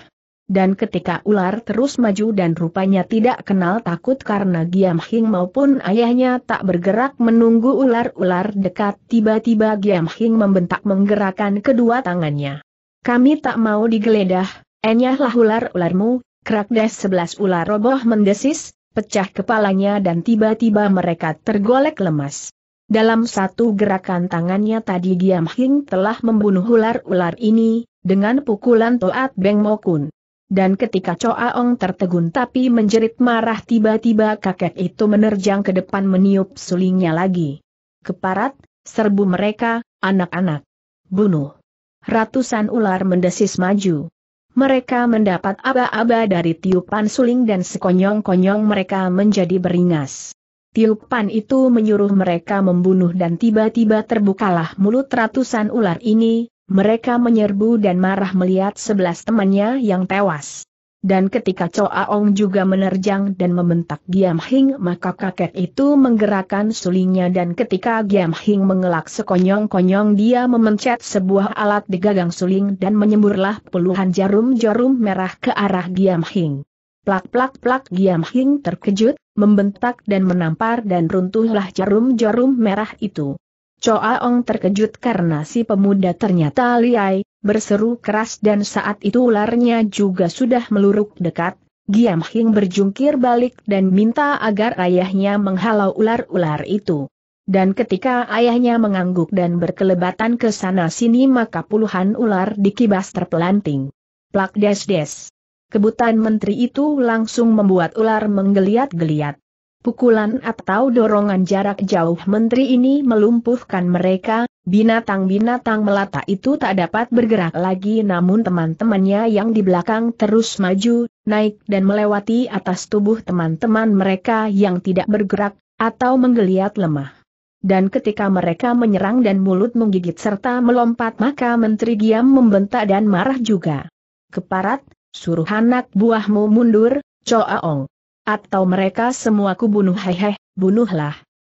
dan ketika ular terus maju dan rupanya tidak kenal takut karena Giam Hing maupun ayahnya tak bergerak menunggu ular-ular dekat, tiba-tiba Giam Hing membentak menggerakkan kedua tangannya. Kami tak mau digeledah, enyahlah ular-ularmu, krakdes sebelas ular roboh mendesis, pecah kepalanya dan tiba-tiba mereka tergolek lemas. Dalam satu gerakan tangannya tadi Giam Hing telah membunuh ular-ular ini, dengan pukulan Toat Beng Mokun. Dan ketika Choa Ong tertegun tapi menjerit marah tiba-tiba kakek itu menerjang ke depan meniup sulingnya lagi. Keparat, serbu mereka, anak-anak. Bunuh. Ratusan ular mendesis maju. Mereka mendapat aba-aba dari tiupan suling dan sekonyong-konyong mereka menjadi beringas. Tiupan itu menyuruh mereka membunuh dan tiba-tiba terbukalah mulut ratusan ular ini, mereka menyerbu dan marah melihat sebelas temannya yang tewas. Dan ketika Choa Ong juga menerjang dan membentak Giam Hing maka kakek itu menggerakkan sulingnya dan ketika Giam Hing mengelak sekonyong-konyong dia memencet sebuah alat di gagang suling dan menyemburlah puluhan jarum-jarum merah ke arah Giam Hing. Plak-plak-plak Giam Hing terkejut, membentak dan menampar dan runtuhlah jarum-jarum merah itu. Choa Ong terkejut karena si pemuda ternyata liai, berseru keras dan saat itu ularnya juga sudah meluruk dekat, Giam Hing berjungkir balik dan minta agar ayahnya menghalau ular-ular itu. Dan ketika ayahnya mengangguk dan berkelebatan ke sana sini maka puluhan ular dikibas terpelanting. Plak des des. Kebutan menteri itu langsung membuat ular menggeliat-geliat. Pukulan atau dorongan jarak jauh menteri ini melumpuhkan mereka, binatang-binatang melata itu tak dapat bergerak lagi namun teman-temannya yang di belakang terus maju, naik dan melewati atas tubuh teman-teman mereka yang tidak bergerak, atau menggeliat lemah. Dan ketika mereka menyerang dan mulut menggigit serta melompat maka Menteri Giam membentak dan marah juga. Keparat, suruh anak buahmu mundur, ong. Atau mereka semua kubunuh hehe, bunuhlah.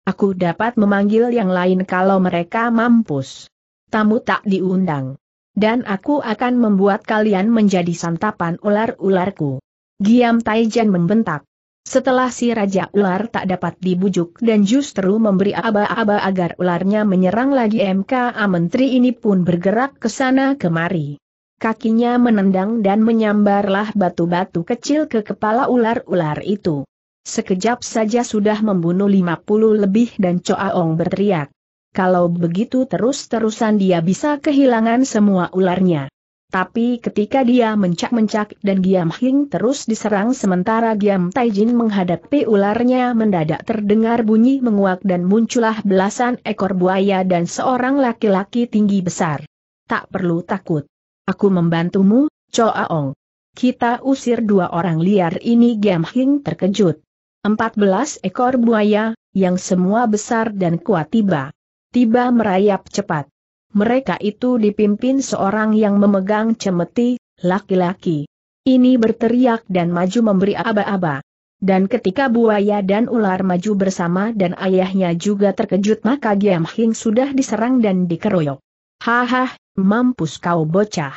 Aku dapat memanggil yang lain kalau mereka mampus. Tamu tak diundang. Dan aku akan membuat kalian menjadi santapan ular-ularku. Giam Taijan membentak. Setelah si Raja Ular tak dapat dibujuk dan justru memberi aba-aba agar ularnya menyerang lagi MKA Menteri ini pun bergerak ke sana kemari kakinya menendang dan menyambarlah batu-batu kecil ke kepala ular-ular itu. Sekejap saja sudah membunuh 50 lebih dan Coaong berteriak. Kalau begitu terus-terusan dia bisa kehilangan semua ularnya. Tapi ketika dia mencak-mencak dan Giam Hing terus diserang sementara Giam Taijin menghadapi ularnya mendadak terdengar bunyi menguak dan muncullah belasan ekor buaya dan seorang laki-laki tinggi besar. Tak perlu takut. Aku membantumu, Choaong. Kita usir dua orang liar ini Giam Hing terkejut. 14 ekor buaya, yang semua besar dan kuat tiba. Tiba merayap cepat. Mereka itu dipimpin seorang yang memegang cemeti, laki-laki. Ini berteriak dan maju memberi aba-aba. Dan ketika buaya dan ular maju bersama dan ayahnya juga terkejut maka Giam Hing sudah diserang dan dikeroyok. Hahaha. Mampus kau bocah.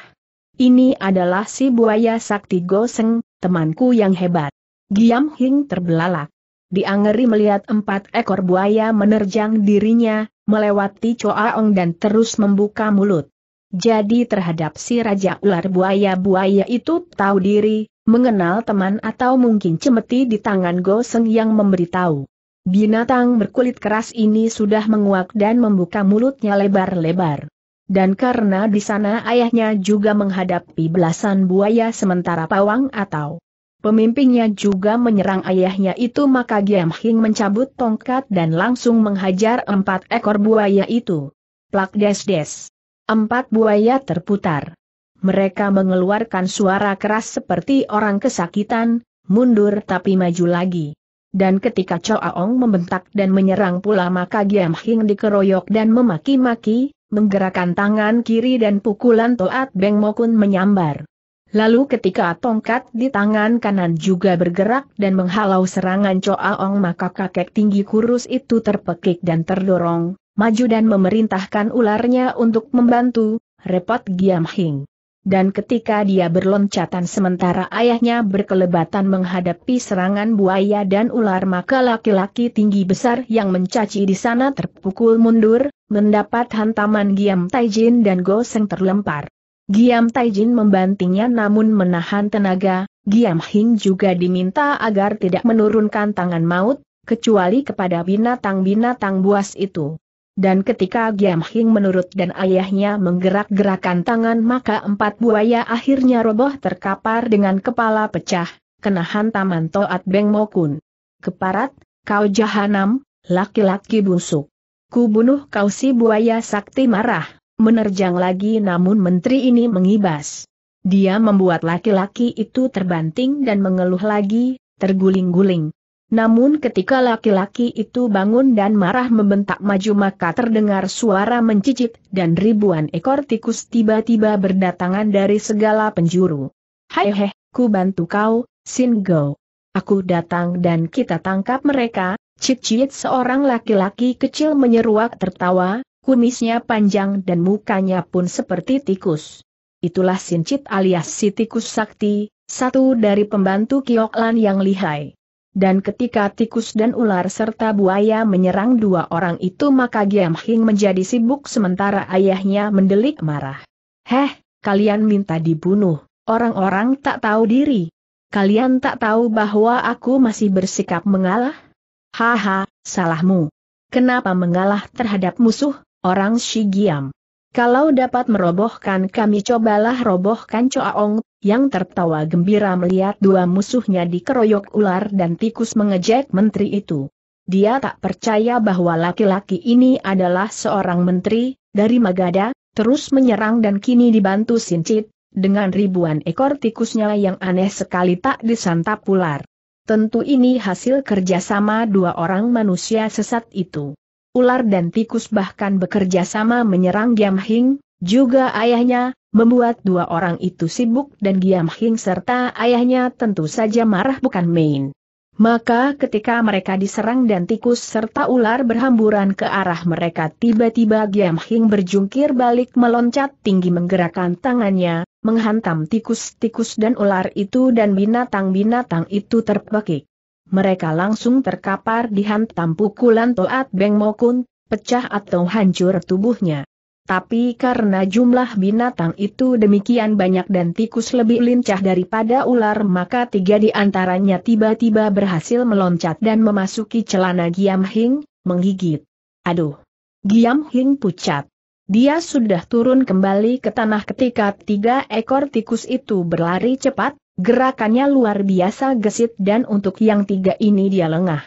Ini adalah si buaya sakti goseng, temanku yang hebat. Giam Hing terbelalak. Diangeri melihat empat ekor buaya menerjang dirinya, melewati Ong dan terus membuka mulut. Jadi terhadap si Raja Ular buaya-buaya itu tahu diri, mengenal teman atau mungkin cemeti di tangan Goseng yang memberitahu. Binatang berkulit keras ini sudah menguak dan membuka mulutnya lebar-lebar dan karena di sana ayahnya juga menghadapi belasan buaya sementara pawang atau pemimpinnya juga menyerang ayahnya itu maka Giam Hing mencabut tongkat dan langsung menghajar empat ekor buaya itu. Plak des-des. Empat buaya terputar. Mereka mengeluarkan suara keras seperti orang kesakitan, mundur tapi maju lagi. Dan ketika Choa Ong membentak dan menyerang pula maka Giam Hing dikeroyok dan memaki-maki, menggerakkan tangan kiri dan pukulan Toat Beng Mokun menyambar. Lalu ketika tongkat di tangan kanan juga bergerak dan menghalau serangan Choaong maka kakek tinggi kurus itu terpekik dan terdorong, maju dan memerintahkan ularnya untuk membantu, repot Giam Hing dan ketika dia berloncatan sementara ayahnya berkelebatan menghadapi serangan buaya dan ular maka laki-laki tinggi besar yang mencaci di sana terpukul mundur, mendapat hantaman Giam Taijin dan Goseng terlempar. Giam Taijin membantingnya namun menahan tenaga, Giam Hing juga diminta agar tidak menurunkan tangan maut, kecuali kepada binatang-binatang buas itu. Dan ketika Giam Hing menurut dan ayahnya menggerak-gerakan tangan maka empat buaya akhirnya roboh terkapar dengan kepala pecah, kena hantaman Toat Beng Mokun. Keparat, kau jahanam, laki-laki busuk. Ku bunuh kau si buaya sakti marah, menerjang lagi namun menteri ini mengibas. Dia membuat laki-laki itu terbanting dan mengeluh lagi, terguling-guling. Namun ketika laki-laki itu bangun dan marah membentak maju maka terdengar suara mencicit dan ribuan ekor tikus tiba-tiba berdatangan dari segala penjuru. Hai heh, ku bantu kau, Singo. Aku datang dan kita tangkap mereka, cicit seorang laki-laki kecil menyeruak tertawa, kumisnya panjang dan mukanya pun seperti tikus. Itulah Sincit alias si tikus sakti, satu dari pembantu Kioklan yang lihai. Dan ketika tikus dan ular serta buaya menyerang dua orang itu maka Giam Hing menjadi sibuk sementara ayahnya mendelik marah. Heh, kalian minta dibunuh, orang-orang tak tahu diri. Kalian tak tahu bahwa aku masih bersikap mengalah? Haha, salahmu. Kenapa mengalah terhadap musuh, orang Shigiam? Kalau dapat merobohkan kami cobalah robohkan Coaong, yang tertawa gembira melihat dua musuhnya dikeroyok ular dan tikus mengejek menteri itu. Dia tak percaya bahwa laki-laki ini adalah seorang menteri, dari Magada, terus menyerang dan kini dibantu Sincit, dengan ribuan ekor tikusnya yang aneh sekali tak disantap ular. Tentu ini hasil kerjasama dua orang manusia sesat itu ular dan tikus bahkan bekerja sama menyerang Giam Hing, juga ayahnya, membuat dua orang itu sibuk dan Giam Hing serta ayahnya tentu saja marah bukan main. Maka ketika mereka diserang dan tikus serta ular berhamburan ke arah mereka tiba-tiba Giam Hing berjungkir balik meloncat tinggi menggerakkan tangannya, menghantam tikus-tikus dan ular itu dan binatang-binatang itu terpekik mereka langsung terkapar dihantam pukulan Toat Beng Mokun, pecah atau hancur tubuhnya. Tapi karena jumlah binatang itu demikian banyak dan tikus lebih lincah daripada ular maka tiga di antaranya tiba-tiba berhasil meloncat dan memasuki celana Giam Hing, menggigit. Aduh! Giam Hing pucat. Dia sudah turun kembali ke tanah ketika tiga ekor tikus itu berlari cepat, Gerakannya luar biasa gesit dan untuk yang tiga ini dia lengah.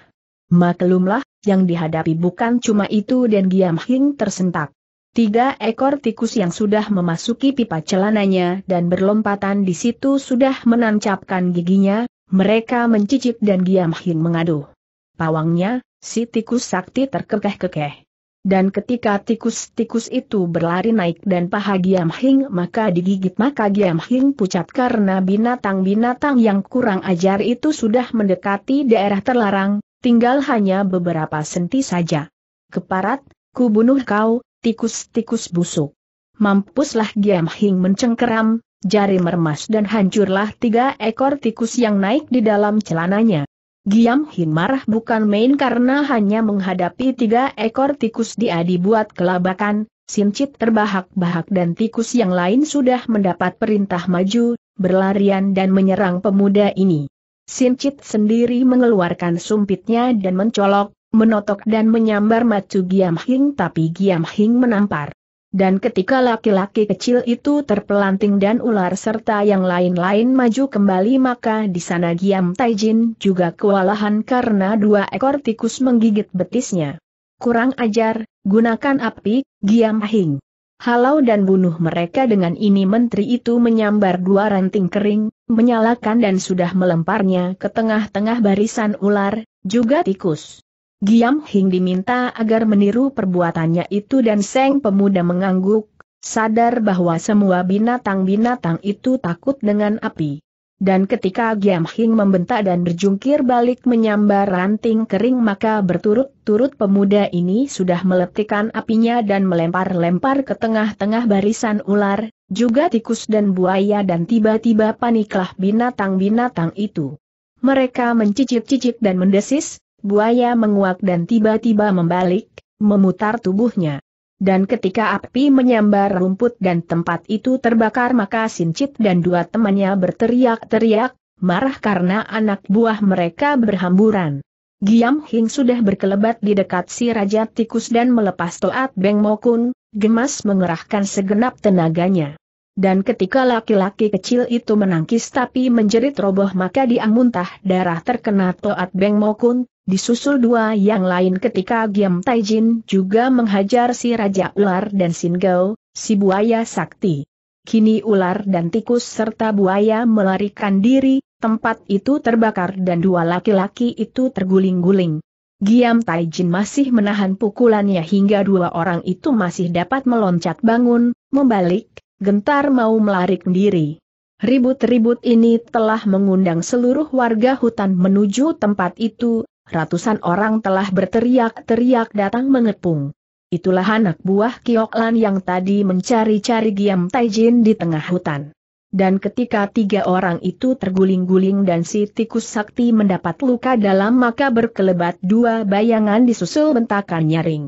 Maklumlah, yang dihadapi bukan cuma itu dan Giam Hing tersentak. Tiga ekor tikus yang sudah memasuki pipa celananya dan berlompatan di situ sudah menancapkan giginya, mereka mencicip dan Giam Hing mengaduh. Pawangnya, si tikus sakti terkekeh-kekeh. Dan ketika tikus-tikus itu berlari naik dan paha Giam Hing maka digigit maka Giam Hing pucat karena binatang-binatang yang kurang ajar itu sudah mendekati daerah terlarang, tinggal hanya beberapa senti saja. Keparat, ku bunuh kau, tikus-tikus busuk. Mampuslah Giam Hing mencengkeram, jari meremas dan hancurlah tiga ekor tikus yang naik di dalam celananya. Giam Hin marah bukan main karena hanya menghadapi tiga ekor tikus dia dibuat kelabakan, Sincit terbahak-bahak dan tikus yang lain sudah mendapat perintah maju, berlarian dan menyerang pemuda ini. Sincit sendiri mengeluarkan sumpitnya dan mencolok, menotok dan menyambar Matu Giam Hing tapi Giam Hing menampar. Dan ketika laki-laki kecil itu terpelanting dan ular serta yang lain-lain maju kembali maka di sana Giam Taijin juga kewalahan karena dua ekor tikus menggigit betisnya. Kurang ajar, gunakan api, Giam Hing. Halau dan bunuh mereka dengan ini menteri itu menyambar dua ranting kering, menyalakan dan sudah melemparnya ke tengah-tengah barisan ular, juga tikus. Giam Hing diminta agar meniru perbuatannya itu dan Seng pemuda mengangguk, sadar bahwa semua binatang-binatang itu takut dengan api. Dan ketika Giam Hing membentak dan berjungkir balik menyambar ranting kering maka berturut-turut pemuda ini sudah meletikkan apinya dan melempar-lempar ke tengah-tengah barisan ular, juga tikus dan buaya dan tiba-tiba paniklah binatang-binatang itu. Mereka mencicip-cicip dan mendesis, buaya menguak dan tiba-tiba membalik, memutar tubuhnya. Dan ketika api menyambar rumput dan tempat itu terbakar maka Sincit dan dua temannya berteriak-teriak, marah karena anak buah mereka berhamburan. Giam Hing sudah berkelebat di dekat si Raja Tikus dan melepas Toat Beng Mokun, gemas mengerahkan segenap tenaganya. Dan ketika laki-laki kecil itu menangkis tapi menjerit roboh maka dia muntah darah terkena Toat Beng Mokun, Disusul dua yang lain ketika Giam Taijin juga menghajar si Raja Ular dan Singau, si buaya sakti. Kini ular dan tikus serta buaya melarikan diri, tempat itu terbakar dan dua laki-laki itu terguling-guling. Giam Taijin masih menahan pukulannya hingga dua orang itu masih dapat meloncat bangun, membalik, gentar mau melarik diri. Ribut-ribut ini telah mengundang seluruh warga hutan menuju tempat itu, ratusan orang telah berteriak-teriak datang mengepung. Itulah anak buah Kioklan yang tadi mencari-cari Giam Taijin di tengah hutan. Dan ketika tiga orang itu terguling-guling dan si tikus sakti mendapat luka dalam maka berkelebat dua bayangan disusul bentakan nyaring.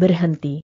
Berhenti.